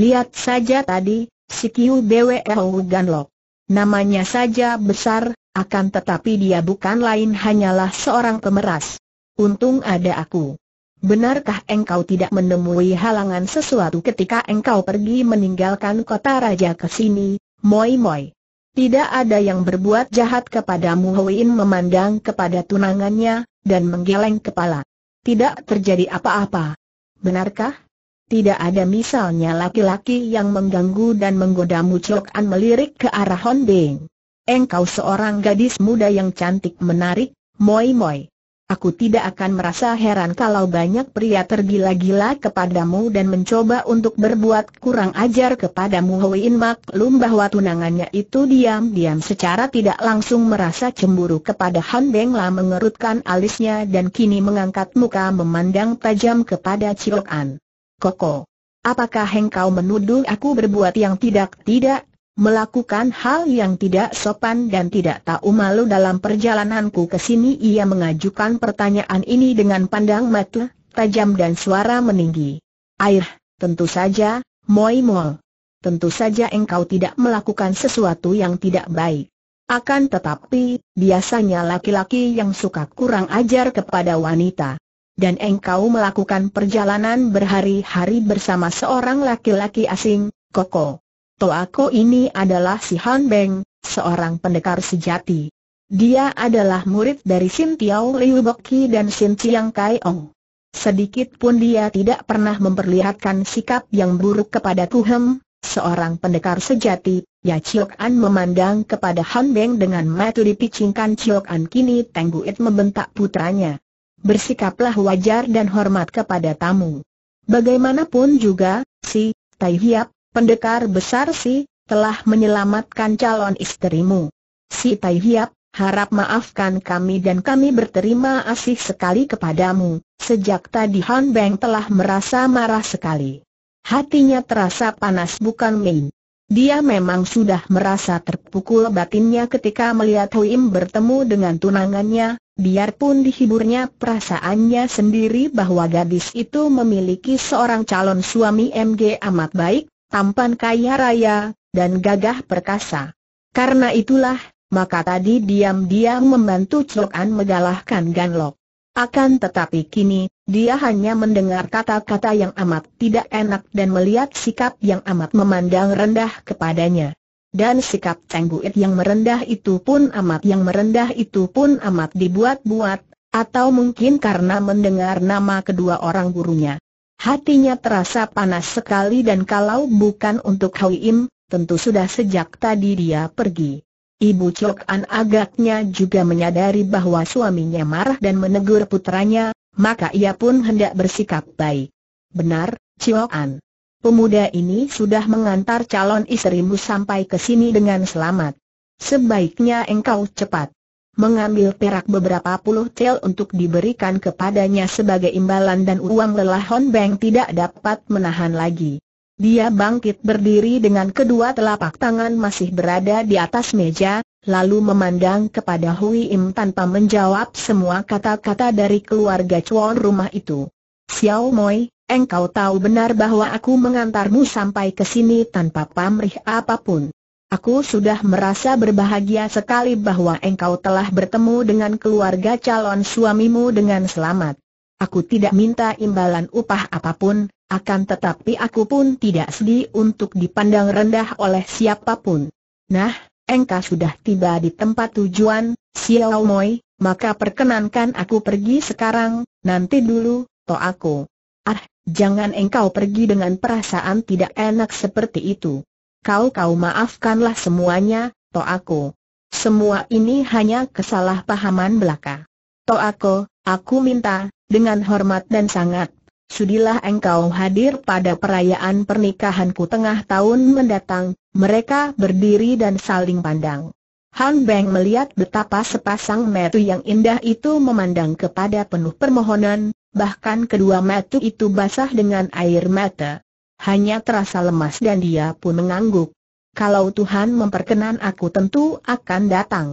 Lihat saja tadi, si Kiu Bwe Ganlok. Namanya saja besar, akan tetapi dia bukan lain hanyalah seorang pemeras. Untung ada aku. Benarkah engkau tidak menemui halangan sesuatu ketika engkau pergi meninggalkan kota raja ke sini, Moi Moi? Tidak ada yang berbuat jahat kepadamu Huin memandang kepada tunangannya, dan menggeleng kepala. Tidak terjadi apa-apa. Benarkah? Tidak ada misalnya laki-laki yang mengganggu dan menggodamu Chok melirik ke arah Hon Beng. Engkau seorang gadis muda yang cantik menarik, moi-moi. Aku tidak akan merasa heran kalau banyak pria tergila-gila kepadamu dan mencoba untuk berbuat kurang ajar kepadamu Hoin maklum bahwa tunangannya itu diam-diam secara tidak langsung merasa cemburu kepada Han Beng La mengerutkan alisnya dan kini mengangkat muka memandang tajam kepada Chiok An. Koko, apakah engkau menuduh aku berbuat yang tidak-tidak? melakukan hal yang tidak sopan dan tidak tahu malu dalam perjalananku ke sini ia mengajukan pertanyaan ini dengan pandang mata, tajam dan suara meninggi. Air, tentu saja, Moi Mol. Tentu saja engkau tidak melakukan sesuatu yang tidak baik. Akan tetapi, biasanya laki-laki yang suka kurang ajar kepada wanita. Dan engkau melakukan perjalanan berhari-hari bersama seorang laki-laki asing, Koko. Toako ini adalah si Han Beng, seorang pendekar sejati. Dia adalah murid dari Sin Tiao Liu Boki dan Sin Chiang Kai Ong. Sedikit pun dia tidak pernah memperlihatkan sikap yang buruk kepada Hem, seorang pendekar sejati. Ya Chiok An memandang kepada Han Beng dengan mata dipicingkan Chiok An kini Teng membentak putranya. Bersikaplah wajar dan hormat kepada tamu. Bagaimanapun juga, si Tai Hiap pendekar besar si, telah menyelamatkan calon istrimu. Si Tai Hiap, harap maafkan kami dan kami berterima kasih sekali kepadamu. Sejak tadi Han Beng telah merasa marah sekali. Hatinya terasa panas bukan main. Dia memang sudah merasa terpukul batinnya ketika melihat Huim bertemu dengan tunangannya, biarpun dihiburnya perasaannya sendiri bahwa gadis itu memiliki seorang calon suami MG amat baik, tampan kaya raya, dan gagah perkasa. Karena itulah, maka tadi diam-diam membantu Cokan An menggalahkan Ganlok. Akan tetapi kini, dia hanya mendengar kata-kata yang amat tidak enak dan melihat sikap yang amat memandang rendah kepadanya. Dan sikap Cheng yang merendah itu pun amat yang merendah itu pun amat dibuat-buat, atau mungkin karena mendengar nama kedua orang gurunya. Hatinya terasa panas sekali dan kalau bukan untuk Hui Im, tentu sudah sejak tadi dia pergi. Ibu Chok An agaknya juga menyadari bahwa suaminya marah dan menegur putranya, maka ia pun hendak bersikap baik. Benar, Chok An. Pemuda ini sudah mengantar calon istrimu sampai ke sini dengan selamat. Sebaiknya engkau cepat mengambil perak beberapa puluh tel untuk diberikan kepadanya sebagai imbalan dan uang lelah Hon Beng tidak dapat menahan lagi. Dia bangkit berdiri dengan kedua telapak tangan masih berada di atas meja, lalu memandang kepada Hui Im tanpa menjawab semua kata-kata dari keluarga cuan rumah itu. Xiao Moi, engkau tahu benar bahwa aku mengantarmu sampai ke sini tanpa pamrih apapun. Aku sudah merasa berbahagia sekali bahwa engkau telah bertemu dengan keluarga calon suamimu dengan selamat. Aku tidak minta imbalan upah apapun, akan tetapi aku pun tidak sedih untuk dipandang rendah oleh siapapun. Nah, engkau sudah tiba di tempat tujuan, Xiao Moi, maka perkenankan aku pergi sekarang, nanti dulu, to aku. Ah, jangan engkau pergi dengan perasaan tidak enak seperti itu kau-kau maafkanlah semuanya, Toako. Semua ini hanya kesalahpahaman belaka. Toako, aku minta, dengan hormat dan sangat, sudilah engkau hadir pada perayaan pernikahanku tengah tahun mendatang, mereka berdiri dan saling pandang. Han Beng melihat betapa sepasang metu yang indah itu memandang kepada penuh permohonan, bahkan kedua metu itu basah dengan air mata hanya terasa lemas dan dia pun mengangguk. Kalau Tuhan memperkenan aku tentu akan datang.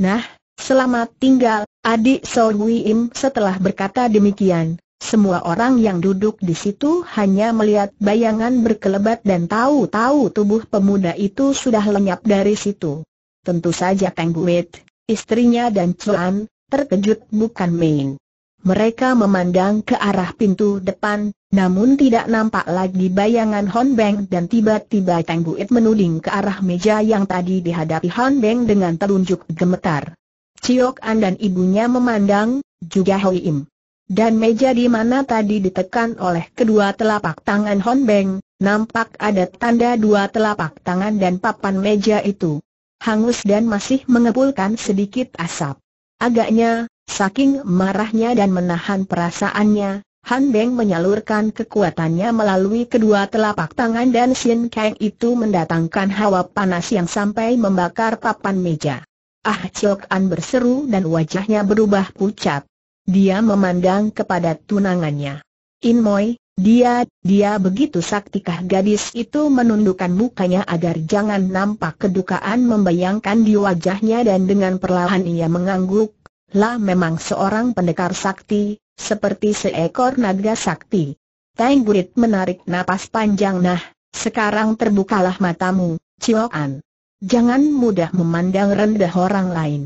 Nah, selamat tinggal, adik Solwi Im setelah berkata demikian. Semua orang yang duduk di situ hanya melihat bayangan berkelebat dan tahu-tahu tubuh pemuda itu sudah lenyap dari situ. Tentu saja Teng Buet, istrinya dan Chuan, terkejut bukan main. Mereka memandang ke arah pintu depan, namun tidak nampak lagi bayangan Hon Beng dan tiba-tiba Tang Buit menuding ke arah meja yang tadi dihadapi Hon Beng dengan telunjuk gemetar. Ciok An dan ibunya memandang, juga Hoi Im. Dan meja di mana tadi ditekan oleh kedua telapak tangan Hon Beng, nampak ada tanda dua telapak tangan dan papan meja itu. Hangus dan masih mengepulkan sedikit asap. Agaknya, saking marahnya dan menahan perasaannya, Han Beng menyalurkan kekuatannya melalui kedua telapak tangan dan Xin Kang itu mendatangkan hawa panas yang sampai membakar papan meja. Ah Chok An berseru dan wajahnya berubah pucat. Dia memandang kepada tunangannya. In Moi, dia, dia begitu saktikah gadis itu menundukkan mukanya agar jangan nampak kedukaan membayangkan di wajahnya dan dengan perlahan ia mengangguk. Lah memang seorang pendekar sakti, seperti seekor naga sakti. Tang Burit menarik napas panjang nah, sekarang terbukalah matamu, Cioan. Jangan mudah memandang rendah orang lain.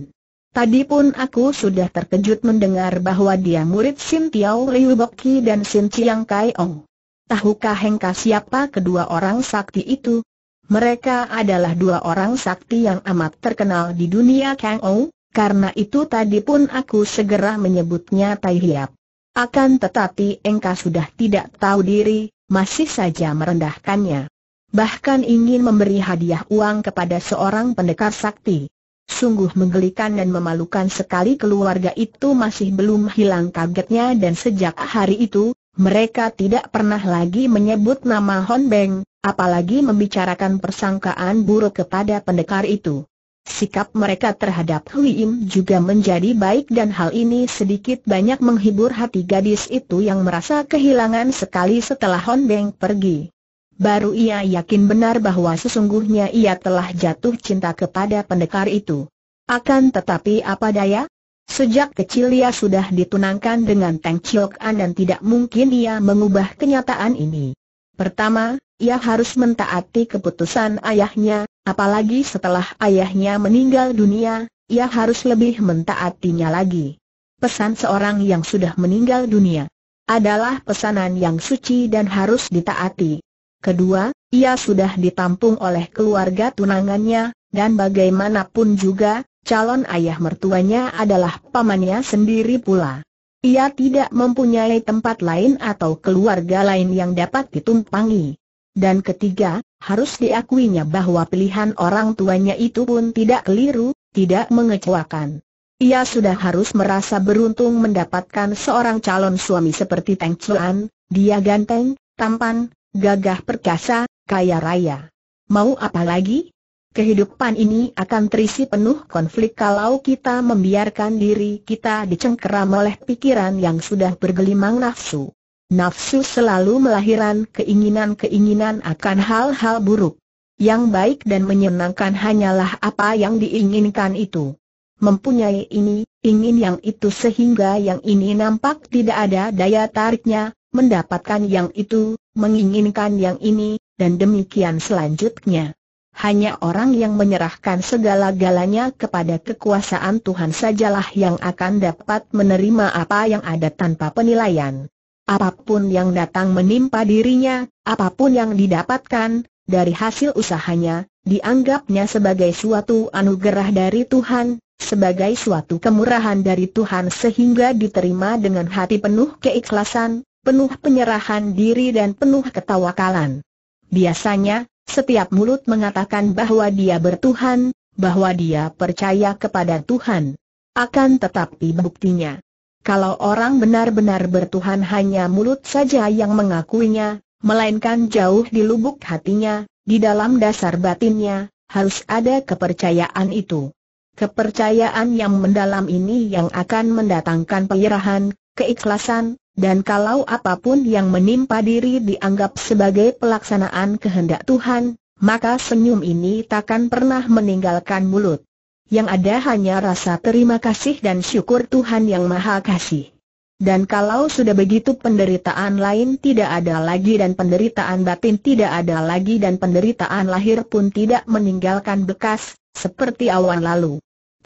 Tadi pun aku sudah terkejut mendengar bahwa dia murid Sim Tiao Liu Boki dan Sim Chiang Kai Ong. Tahukah Hengka siapa kedua orang sakti itu? Mereka adalah dua orang sakti yang amat terkenal di dunia Kang Ong, karena itu tadi pun aku segera menyebutnya Tai Hiap. Akan tetapi engkau sudah tidak tahu diri, masih saja merendahkannya. Bahkan ingin memberi hadiah uang kepada seorang pendekar sakti. Sungguh menggelikan dan memalukan sekali keluarga itu masih belum hilang kagetnya dan sejak hari itu, mereka tidak pernah lagi menyebut nama Hon Beng, apalagi membicarakan persangkaan buruk kepada pendekar itu. Sikap mereka terhadap Hui Im juga menjadi baik dan hal ini sedikit banyak menghibur hati gadis itu yang merasa kehilangan sekali setelah Hon Beng pergi. Baru ia yakin benar bahwa sesungguhnya ia telah jatuh cinta kepada pendekar itu. Akan tetapi apa daya? Sejak kecil ia sudah ditunangkan dengan Teng Chiok An dan tidak mungkin ia mengubah kenyataan ini. Pertama, ia harus mentaati keputusan ayahnya, apalagi setelah ayahnya meninggal dunia, ia harus lebih mentaatinya lagi. Pesan seorang yang sudah meninggal dunia adalah pesanan yang suci dan harus ditaati. Kedua, ia sudah ditampung oleh keluarga tunangannya, dan bagaimanapun juga, calon ayah mertuanya adalah pamannya sendiri pula. Ia tidak mempunyai tempat lain atau keluarga lain yang dapat ditumpangi. Dan ketiga, harus diakuinya bahwa pilihan orang tuanya itu pun tidak keliru, tidak mengecewakan. Ia sudah harus merasa beruntung mendapatkan seorang calon suami seperti Teng Chuan, dia ganteng, tampan, gagah perkasa, kaya raya. Mau apa lagi? Kehidupan ini akan terisi penuh konflik kalau kita membiarkan diri kita dicengkeram oleh pikiran yang sudah bergelimang nafsu. Nafsu selalu melahirkan keinginan-keinginan akan hal-hal buruk. Yang baik dan menyenangkan hanyalah apa yang diinginkan itu. Mempunyai ini, ingin yang itu sehingga yang ini nampak tidak ada daya tariknya, mendapatkan yang itu, menginginkan yang ini, dan demikian selanjutnya. Hanya orang yang menyerahkan segala-galanya kepada kekuasaan Tuhan sajalah yang akan dapat menerima apa yang ada tanpa penilaian. Apapun yang datang menimpa dirinya, apapun yang didapatkan, dari hasil usahanya, dianggapnya sebagai suatu anugerah dari Tuhan, sebagai suatu kemurahan dari Tuhan sehingga diterima dengan hati penuh keikhlasan, penuh penyerahan diri dan penuh ketawakalan. Biasanya, setiap mulut mengatakan bahwa dia bertuhan, bahwa dia percaya kepada Tuhan. Akan tetapi buktinya, kalau orang benar-benar bertuhan hanya mulut saja yang mengakuinya, melainkan jauh di lubuk hatinya, di dalam dasar batinnya, harus ada kepercayaan itu. Kepercayaan yang mendalam ini yang akan mendatangkan penyerahan, keikhlasan, dan kalau apapun yang menimpa diri dianggap sebagai pelaksanaan kehendak Tuhan, maka senyum ini takkan pernah meninggalkan mulut yang ada hanya rasa terima kasih dan syukur Tuhan yang Maha Kasih. Dan kalau sudah begitu penderitaan lain tidak ada lagi dan penderitaan batin tidak ada lagi dan penderitaan lahir pun tidak meninggalkan bekas, seperti awal lalu.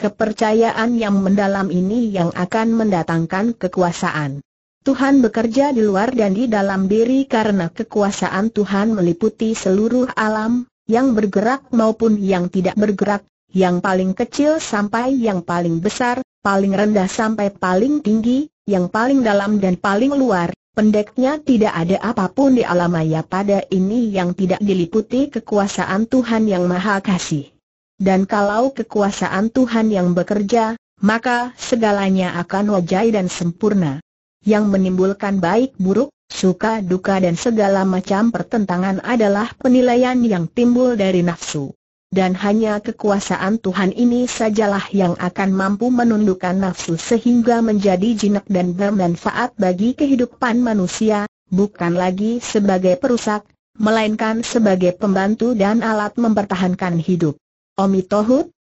Kepercayaan yang mendalam ini yang akan mendatangkan kekuasaan. Tuhan bekerja di luar dan di dalam diri karena kekuasaan Tuhan meliputi seluruh alam, yang bergerak maupun yang tidak bergerak, yang paling kecil sampai yang paling besar, paling rendah sampai paling tinggi, yang paling dalam dan paling luar, Pendeknya tidak ada apapun di alam maya pada ini yang tidak diliputi kekuasaan Tuhan yang Maha Kasih. Dan kalau kekuasaan Tuhan yang bekerja, maka segalanya akan wajai dan sempurna. Yang menimbulkan baik buruk, suka duka dan segala macam pertentangan adalah penilaian yang timbul dari nafsu. Dan hanya kekuasaan Tuhan ini sajalah yang akan mampu menundukkan nafsu sehingga menjadi jinak dan bermanfaat bagi kehidupan manusia, bukan lagi sebagai perusak, melainkan sebagai pembantu dan alat mempertahankan hidup. Omi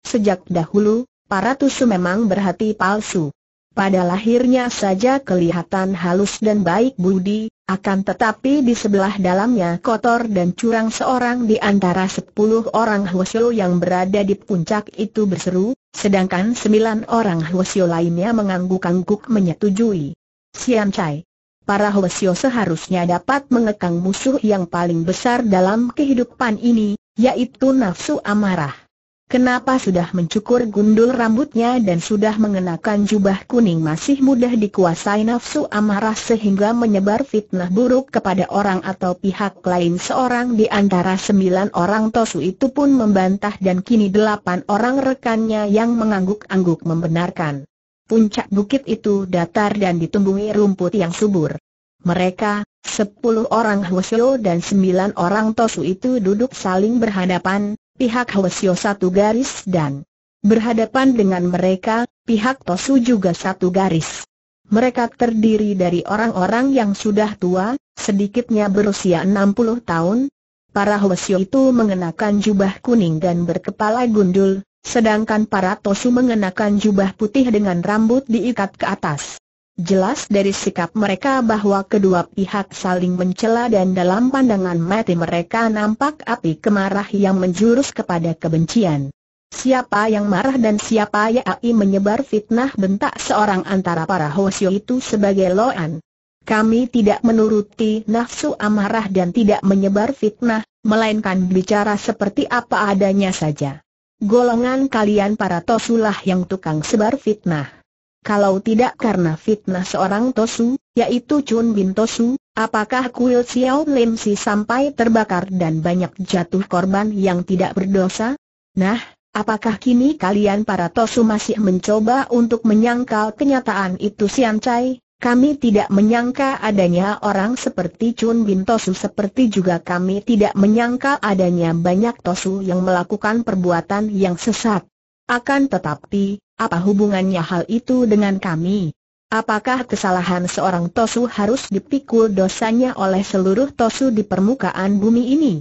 sejak dahulu, para tusu memang berhati palsu. Pada lahirnya saja kelihatan halus dan baik budi, akan tetapi di sebelah dalamnya kotor dan curang seorang di antara sepuluh orang Hwasyo yang berada di puncak itu berseru, sedangkan sembilan orang Hwasyo lainnya mengangguk-angguk menyetujui. Sian Chai. Para Hwasyo seharusnya dapat mengekang musuh yang paling besar dalam kehidupan ini, yaitu nafsu amarah. Kenapa sudah mencukur gundul rambutnya dan sudah mengenakan jubah kuning masih mudah dikuasai nafsu amarah sehingga menyebar fitnah buruk kepada orang atau pihak lain seorang di antara sembilan orang Tosu itu pun membantah dan kini delapan orang rekannya yang mengangguk-angguk membenarkan. Puncak bukit itu datar dan ditumbuhi rumput yang subur. Mereka, sepuluh orang Hwasyo dan sembilan orang Tosu itu duduk saling berhadapan, pihak Lesio satu garis dan berhadapan dengan mereka, pihak Tosu juga satu garis. Mereka terdiri dari orang-orang yang sudah tua, sedikitnya berusia 60 tahun. Para Lesio itu mengenakan jubah kuning dan berkepala gundul, sedangkan para Tosu mengenakan jubah putih dengan rambut diikat ke atas. Jelas dari sikap mereka bahwa kedua pihak saling mencela dan dalam pandangan mati mereka nampak api kemarah yang menjurus kepada kebencian. Siapa yang marah dan siapa yang menyebar fitnah bentak seorang antara para hosyo itu sebagai loan. Kami tidak menuruti nafsu amarah dan tidak menyebar fitnah, melainkan bicara seperti apa adanya saja. Golongan kalian para tosulah yang tukang sebar fitnah kalau tidak karena fitnah seorang Tosu, yaitu Chun Bin Tosu, apakah kuil Xiao Lim Si sampai terbakar dan banyak jatuh korban yang tidak berdosa? Nah, apakah kini kalian para Tosu masih mencoba untuk menyangkal kenyataan itu Sian Chai? Kami tidak menyangka adanya orang seperti Chun Bin Tosu seperti juga kami tidak menyangka adanya banyak Tosu yang melakukan perbuatan yang sesat. Akan tetapi, apa hubungannya hal itu dengan kami? Apakah kesalahan seorang Tosu harus dipikul dosanya oleh seluruh Tosu di permukaan bumi ini?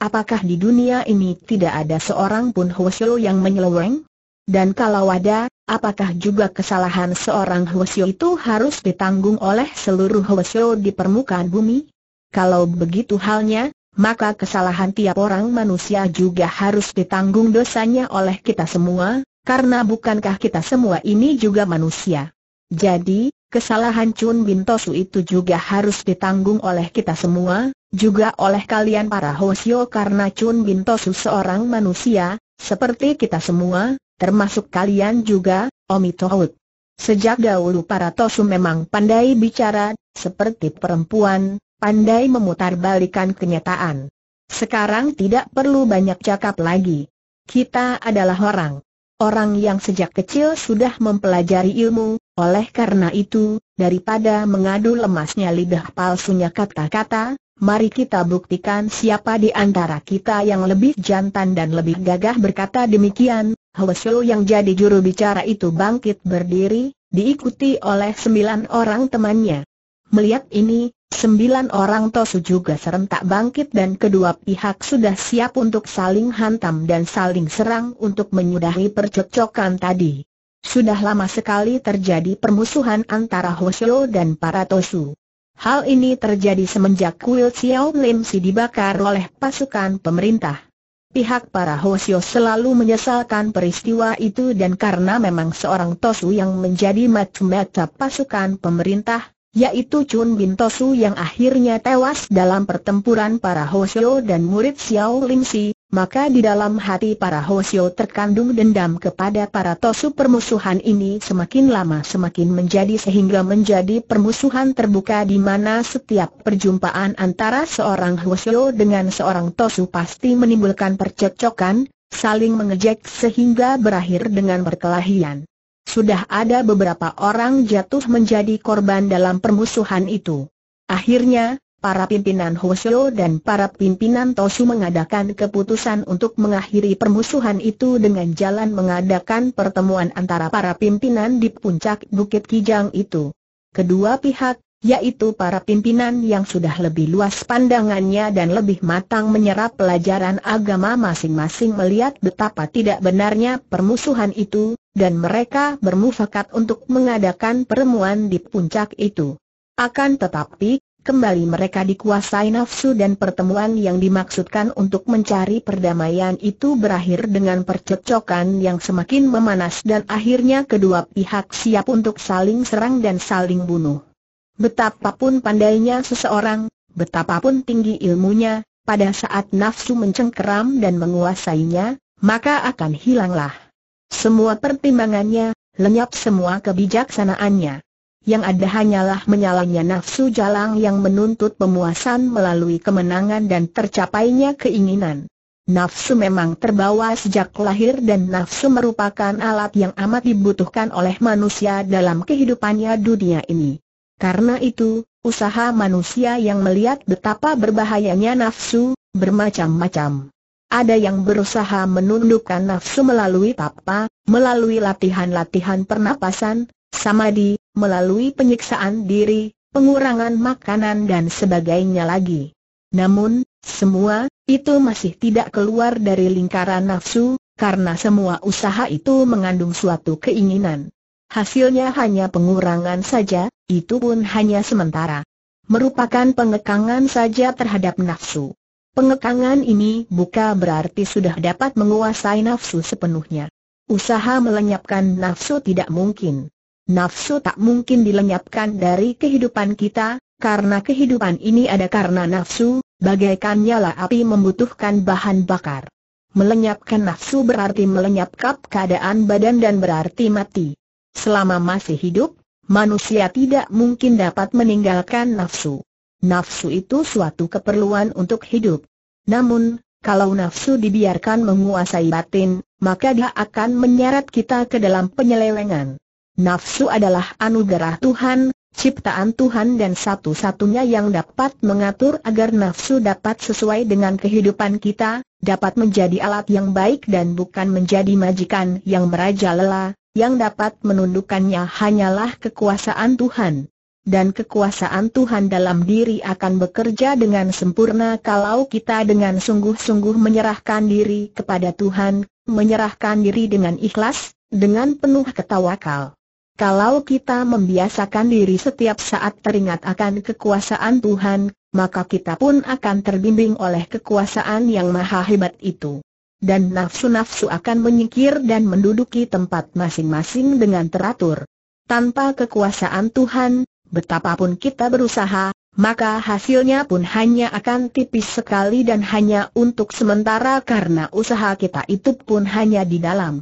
Apakah di dunia ini tidak ada seorang pun Hwasyo yang menyeleweng? Dan kalau ada, apakah juga kesalahan seorang Hwasyo itu harus ditanggung oleh seluruh Hwasyo di permukaan bumi? Kalau begitu halnya, maka kesalahan tiap orang manusia juga harus ditanggung dosanya oleh kita semua, karena bukankah kita semua ini juga manusia? Jadi, kesalahan Chun Bintosu itu juga harus ditanggung oleh kita semua, juga oleh kalian para Hosio karena Chun Bintosu seorang manusia, seperti kita semua, termasuk kalian juga, Omitohut. Sejak dahulu para Tosu memang pandai bicara, seperti perempuan, pandai memutarbalikan kenyataan. Sekarang tidak perlu banyak cakap lagi. Kita adalah orang orang yang sejak kecil sudah mempelajari ilmu, oleh karena itu, daripada mengadu lemasnya lidah palsunya kata-kata, mari kita buktikan siapa di antara kita yang lebih jantan dan lebih gagah berkata demikian, Hwesul yang jadi juru bicara itu bangkit berdiri, diikuti oleh sembilan orang temannya. Melihat ini, Sembilan orang Tosu juga serentak bangkit dan kedua pihak sudah siap untuk saling hantam dan saling serang untuk menyudahi percocokan tadi. Sudah lama sekali terjadi permusuhan antara Hoshio dan para Tosu. Hal ini terjadi semenjak kuil Xiao Lim Si dibakar oleh pasukan pemerintah. Pihak para Hoshio selalu menyesalkan peristiwa itu dan karena memang seorang Tosu yang menjadi mata-mata pasukan pemerintah, yaitu Chun Bin Tosu yang akhirnya tewas dalam pertempuran para Hoshio dan murid Xiao Lim Si, maka di dalam hati para Hoshio terkandung dendam kepada para Tosu permusuhan ini semakin lama semakin menjadi sehingga menjadi permusuhan terbuka di mana setiap perjumpaan antara seorang Hoshio dengan seorang Tosu pasti menimbulkan percekcokan, saling mengejek sehingga berakhir dengan perkelahian sudah ada beberapa orang jatuh menjadi korban dalam permusuhan itu. Akhirnya, para pimpinan Hoshio dan para pimpinan Tosu mengadakan keputusan untuk mengakhiri permusuhan itu dengan jalan mengadakan pertemuan antara para pimpinan di puncak Bukit Kijang itu. Kedua pihak, yaitu para pimpinan yang sudah lebih luas pandangannya dan lebih matang menyerap pelajaran agama masing-masing melihat betapa tidak benarnya permusuhan itu, dan mereka bermufakat untuk mengadakan pertemuan di puncak itu. Akan tetapi, kembali mereka dikuasai nafsu dan pertemuan yang dimaksudkan untuk mencari perdamaian itu berakhir dengan percekcokan yang semakin memanas dan akhirnya kedua pihak siap untuk saling serang dan saling bunuh. Betapapun pandainya seseorang, betapapun tinggi ilmunya, pada saat nafsu mencengkeram dan menguasainya, maka akan hilanglah. Semua pertimbangannya, lenyap semua kebijaksanaannya. Yang ada hanyalah menyalanya nafsu jalang yang menuntut pemuasan melalui kemenangan dan tercapainya keinginan. Nafsu memang terbawa sejak lahir dan nafsu merupakan alat yang amat dibutuhkan oleh manusia dalam kehidupannya dunia ini. Karena itu, usaha manusia yang melihat betapa berbahayanya nafsu, bermacam-macam. Ada yang berusaha menundukkan nafsu melalui tapa, melalui latihan-latihan pernapasan, samadhi, melalui penyiksaan diri, pengurangan makanan dan sebagainya lagi. Namun, semua, itu masih tidak keluar dari lingkaran nafsu, karena semua usaha itu mengandung suatu keinginan. Hasilnya hanya pengurangan saja, itu pun hanya sementara. Merupakan pengekangan saja terhadap nafsu. Pengekangan ini bukan berarti sudah dapat menguasai nafsu sepenuhnya. Usaha melenyapkan nafsu tidak mungkin. Nafsu tak mungkin dilenyapkan dari kehidupan kita, karena kehidupan ini ada karena nafsu, bagaikan nyala api membutuhkan bahan bakar. Melenyapkan nafsu berarti melenyapkan keadaan badan dan berarti mati. Selama masih hidup, manusia tidak mungkin dapat meninggalkan nafsu. Nafsu itu suatu keperluan untuk hidup. Namun, kalau nafsu dibiarkan menguasai batin, maka dia akan menyeret kita ke dalam penyelewengan. Nafsu adalah anugerah Tuhan, ciptaan Tuhan dan satu-satunya yang dapat mengatur agar nafsu dapat sesuai dengan kehidupan kita, dapat menjadi alat yang baik dan bukan menjadi majikan yang merajalela, yang dapat menundukkannya hanyalah kekuasaan Tuhan. Dan kekuasaan Tuhan dalam diri akan bekerja dengan sempurna kalau kita dengan sungguh-sungguh menyerahkan diri kepada Tuhan, menyerahkan diri dengan ikhlas, dengan penuh ketawakal. Kalau kita membiasakan diri setiap saat teringat akan kekuasaan Tuhan, maka kita pun akan terbimbing oleh kekuasaan yang maha hebat itu dan nafsu-nafsu akan menyingkir dan menduduki tempat masing-masing dengan teratur. Tanpa kekuasaan Tuhan, betapapun kita berusaha, maka hasilnya pun hanya akan tipis sekali dan hanya untuk sementara karena usaha kita itu pun hanya di dalam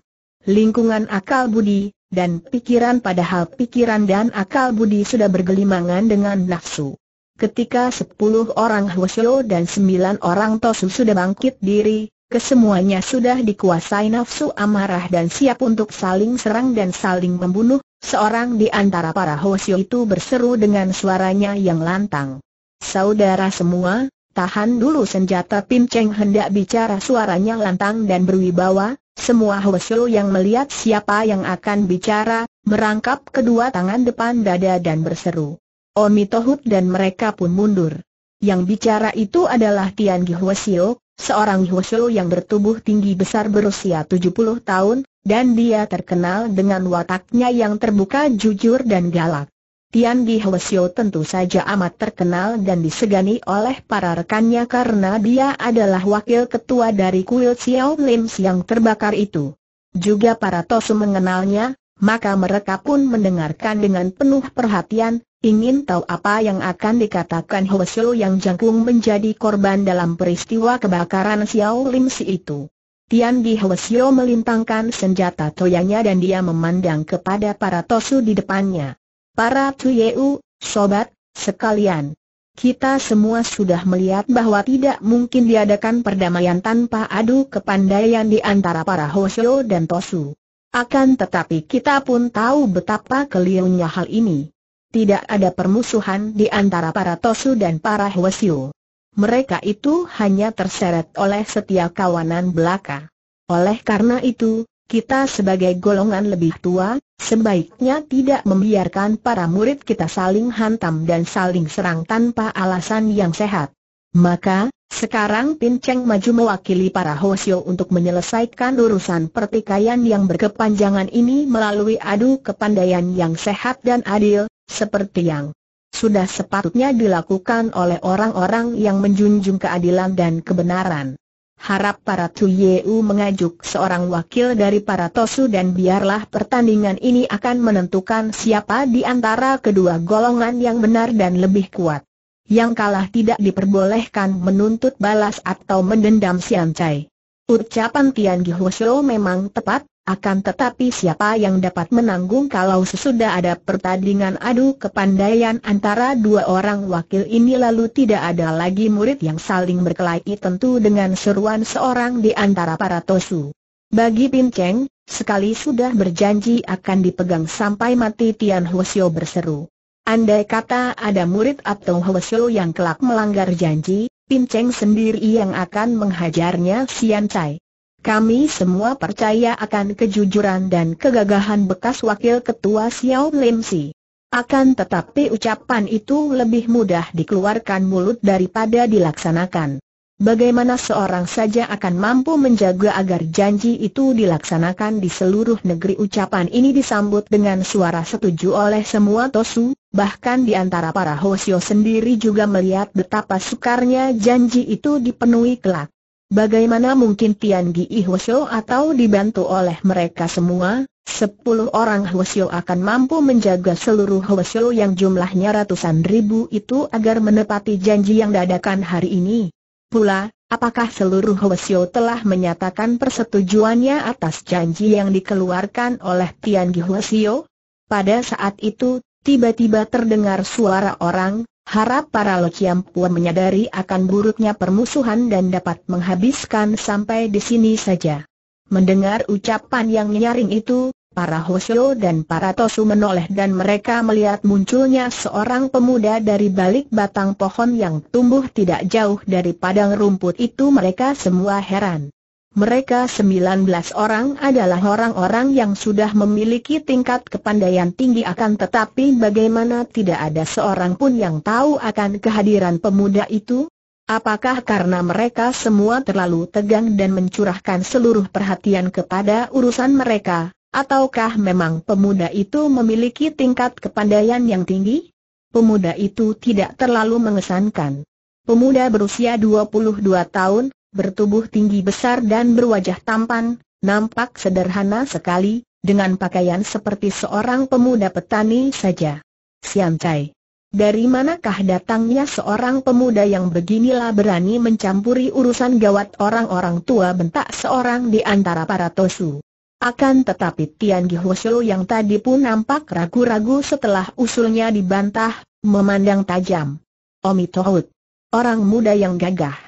lingkungan akal budi, dan pikiran padahal pikiran dan akal budi sudah bergelimangan dengan nafsu. Ketika sepuluh orang Hwasyo dan sembilan orang Tosu sudah bangkit diri, kesemuanya sudah dikuasai nafsu amarah dan siap untuk saling serang dan saling membunuh, seorang di antara para hosyo itu berseru dengan suaranya yang lantang. Saudara semua, tahan dulu senjata Pin Cheng hendak bicara suaranya lantang dan berwibawa, semua hosyo yang melihat siapa yang akan bicara, merangkap kedua tangan depan dada dan berseru. Omitohut dan mereka pun mundur. Yang bicara itu adalah Tian Gihwasiok, seorang Hwasyo yang bertubuh tinggi besar berusia 70 tahun, dan dia terkenal dengan wataknya yang terbuka jujur dan galak. Tian Di Hwasyo tentu saja amat terkenal dan disegani oleh para rekannya karena dia adalah wakil ketua dari kuil Xiao Lim yang terbakar itu. Juga para Tosu mengenalnya, maka mereka pun mendengarkan dengan penuh perhatian, Ingin tahu apa yang akan dikatakan Hoesyo yang jangkung menjadi korban dalam peristiwa kebakaran Xiao Lim Si itu. Tian Di Hoesyo melintangkan senjata toyanya dan dia memandang kepada para tosu di depannya. Para Tuyeu, sobat, sekalian. Kita semua sudah melihat bahwa tidak mungkin diadakan perdamaian tanpa adu kepandaian di antara para Hoesyo dan Tosu. Akan tetapi kita pun tahu betapa keliunya hal ini tidak ada permusuhan di antara para Tosu dan para Hwasyu. Mereka itu hanya terseret oleh setia kawanan belaka. Oleh karena itu, kita sebagai golongan lebih tua, sebaiknya tidak membiarkan para murid kita saling hantam dan saling serang tanpa alasan yang sehat. Maka, sekarang Pin Cheng maju mewakili para Hwasyu untuk menyelesaikan urusan pertikaian yang berkepanjangan ini melalui adu kepandaian yang sehat dan adil, seperti yang sudah sepatutnya dilakukan oleh orang-orang yang menjunjung keadilan dan kebenaran. Harap para Yeu mengajuk seorang wakil dari para Tosu dan biarlah pertandingan ini akan menentukan siapa di antara kedua golongan yang benar dan lebih kuat. Yang kalah tidak diperbolehkan menuntut balas atau mendendam Siancai. Ucapan Tian Gihosho memang tepat, akan tetapi siapa yang dapat menanggung kalau sesudah ada pertandingan adu kepandaian antara dua orang wakil ini lalu tidak ada lagi murid yang saling berkelahi tentu dengan seruan seorang di antara para tosu. Bagi Pin Cheng, sekali sudah berjanji akan dipegang sampai mati Tian Hwasyo berseru. Andai kata ada murid atau Hwasyo yang kelak melanggar janji, Pin Cheng sendiri yang akan menghajarnya Sian Chai. Kami semua percaya akan kejujuran dan kegagahan bekas wakil ketua Xiao Lim Si. Akan tetapi ucapan itu lebih mudah dikeluarkan mulut daripada dilaksanakan. Bagaimana seorang saja akan mampu menjaga agar janji itu dilaksanakan di seluruh negeri ucapan ini disambut dengan suara setuju oleh semua Tosu, bahkan di antara para Hosio sendiri juga melihat betapa sukarnya janji itu dipenuhi kelak. Bagaimana mungkin Tian Gi Hwasyo atau dibantu oleh mereka semua, sepuluh orang Hwasyo akan mampu menjaga seluruh Hwasyo yang jumlahnya ratusan ribu itu agar menepati janji yang dadakan hari ini. Pula, apakah seluruh Hwasyo telah menyatakan persetujuannya atas janji yang dikeluarkan oleh Tian Gi Hwasyo? Pada saat itu, tiba-tiba terdengar suara orang, Harap para lekiam pun menyadari akan buruknya permusuhan dan dapat menghabiskan sampai di sini saja. Mendengar ucapan yang nyaring itu, para Hosyo dan para Tosu menoleh dan mereka melihat munculnya seorang pemuda dari balik batang pohon yang tumbuh tidak jauh dari padang rumput itu mereka semua heran. Mereka 19 orang adalah orang-orang yang sudah memiliki tingkat kepandaian tinggi akan tetapi bagaimana tidak ada seorang pun yang tahu akan kehadiran pemuda itu? Apakah karena mereka semua terlalu tegang dan mencurahkan seluruh perhatian kepada urusan mereka, ataukah memang pemuda itu memiliki tingkat kepandaian yang tinggi? Pemuda itu tidak terlalu mengesankan. Pemuda berusia 22 tahun, bertubuh tinggi besar dan berwajah tampan, nampak sederhana sekali, dengan pakaian seperti seorang pemuda petani saja. Sian Cai. Dari manakah datangnya seorang pemuda yang beginilah berani mencampuri urusan gawat orang-orang tua bentak seorang di antara para tosu. Akan tetapi Tian Gihuosho yang tadi pun nampak ragu-ragu setelah usulnya dibantah, memandang tajam. Omi Tohut. Orang muda yang gagah.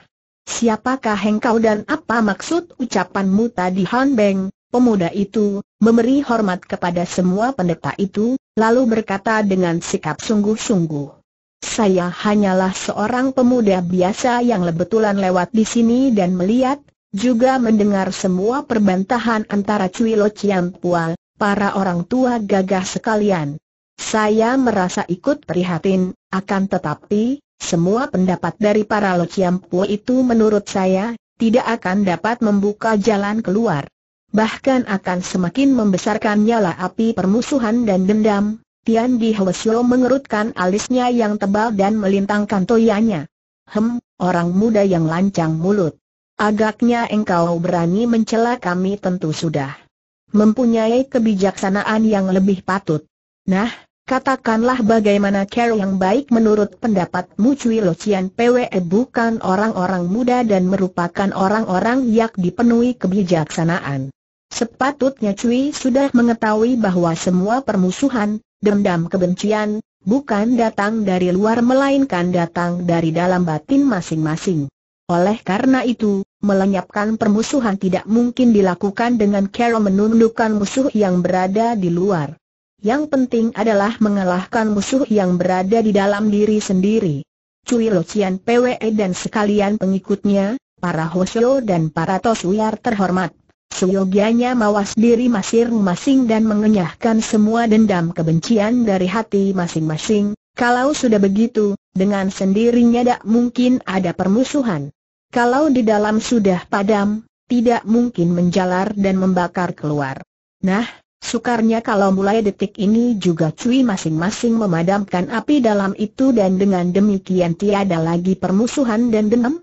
Siapakah engkau dan apa maksud ucapanmu tadi Han Beng? Pemuda itu, memberi hormat kepada semua pendeta itu, lalu berkata dengan sikap sungguh-sungguh. Saya hanyalah seorang pemuda biasa yang lebetulan lewat di sini dan melihat, juga mendengar semua perbantahan antara Cui Lo Chiam Pual, para orang tua gagah sekalian. Saya merasa ikut prihatin, akan tetapi, semua pendapat dari para Lokiampu itu menurut saya, tidak akan dapat membuka jalan keluar. Bahkan akan semakin membesarkan nyala api permusuhan dan dendam, Tian Di Hwesyo mengerutkan alisnya yang tebal dan melintangkan toyanya. Hem, orang muda yang lancang mulut. Agaknya engkau berani mencela kami tentu sudah mempunyai kebijaksanaan yang lebih patut. Nah, Katakanlah bagaimana care yang baik menurut pendapatmu Cui Lo Cian PWE bukan orang-orang muda dan merupakan orang-orang yang dipenuhi kebijaksanaan. Sepatutnya Cui sudah mengetahui bahwa semua permusuhan, dendam kebencian, bukan datang dari luar melainkan datang dari dalam batin masing-masing. Oleh karena itu, melenyapkan permusuhan tidak mungkin dilakukan dengan care menundukkan musuh yang berada di luar. Yang penting adalah mengalahkan musuh yang berada di dalam diri sendiri. Cui Lo PWE dan sekalian pengikutnya, para Hoshio dan para Tosuyar terhormat. Suyogianya mawas diri masing-masing dan mengenyahkan semua dendam kebencian dari hati masing-masing. Kalau sudah begitu, dengan sendirinya tak mungkin ada permusuhan. Kalau di dalam sudah padam, tidak mungkin menjalar dan membakar keluar. Nah, Sukarnya kalau mulai detik ini juga cuy masing-masing memadamkan api dalam itu dan dengan demikian tiada lagi permusuhan dan dendam,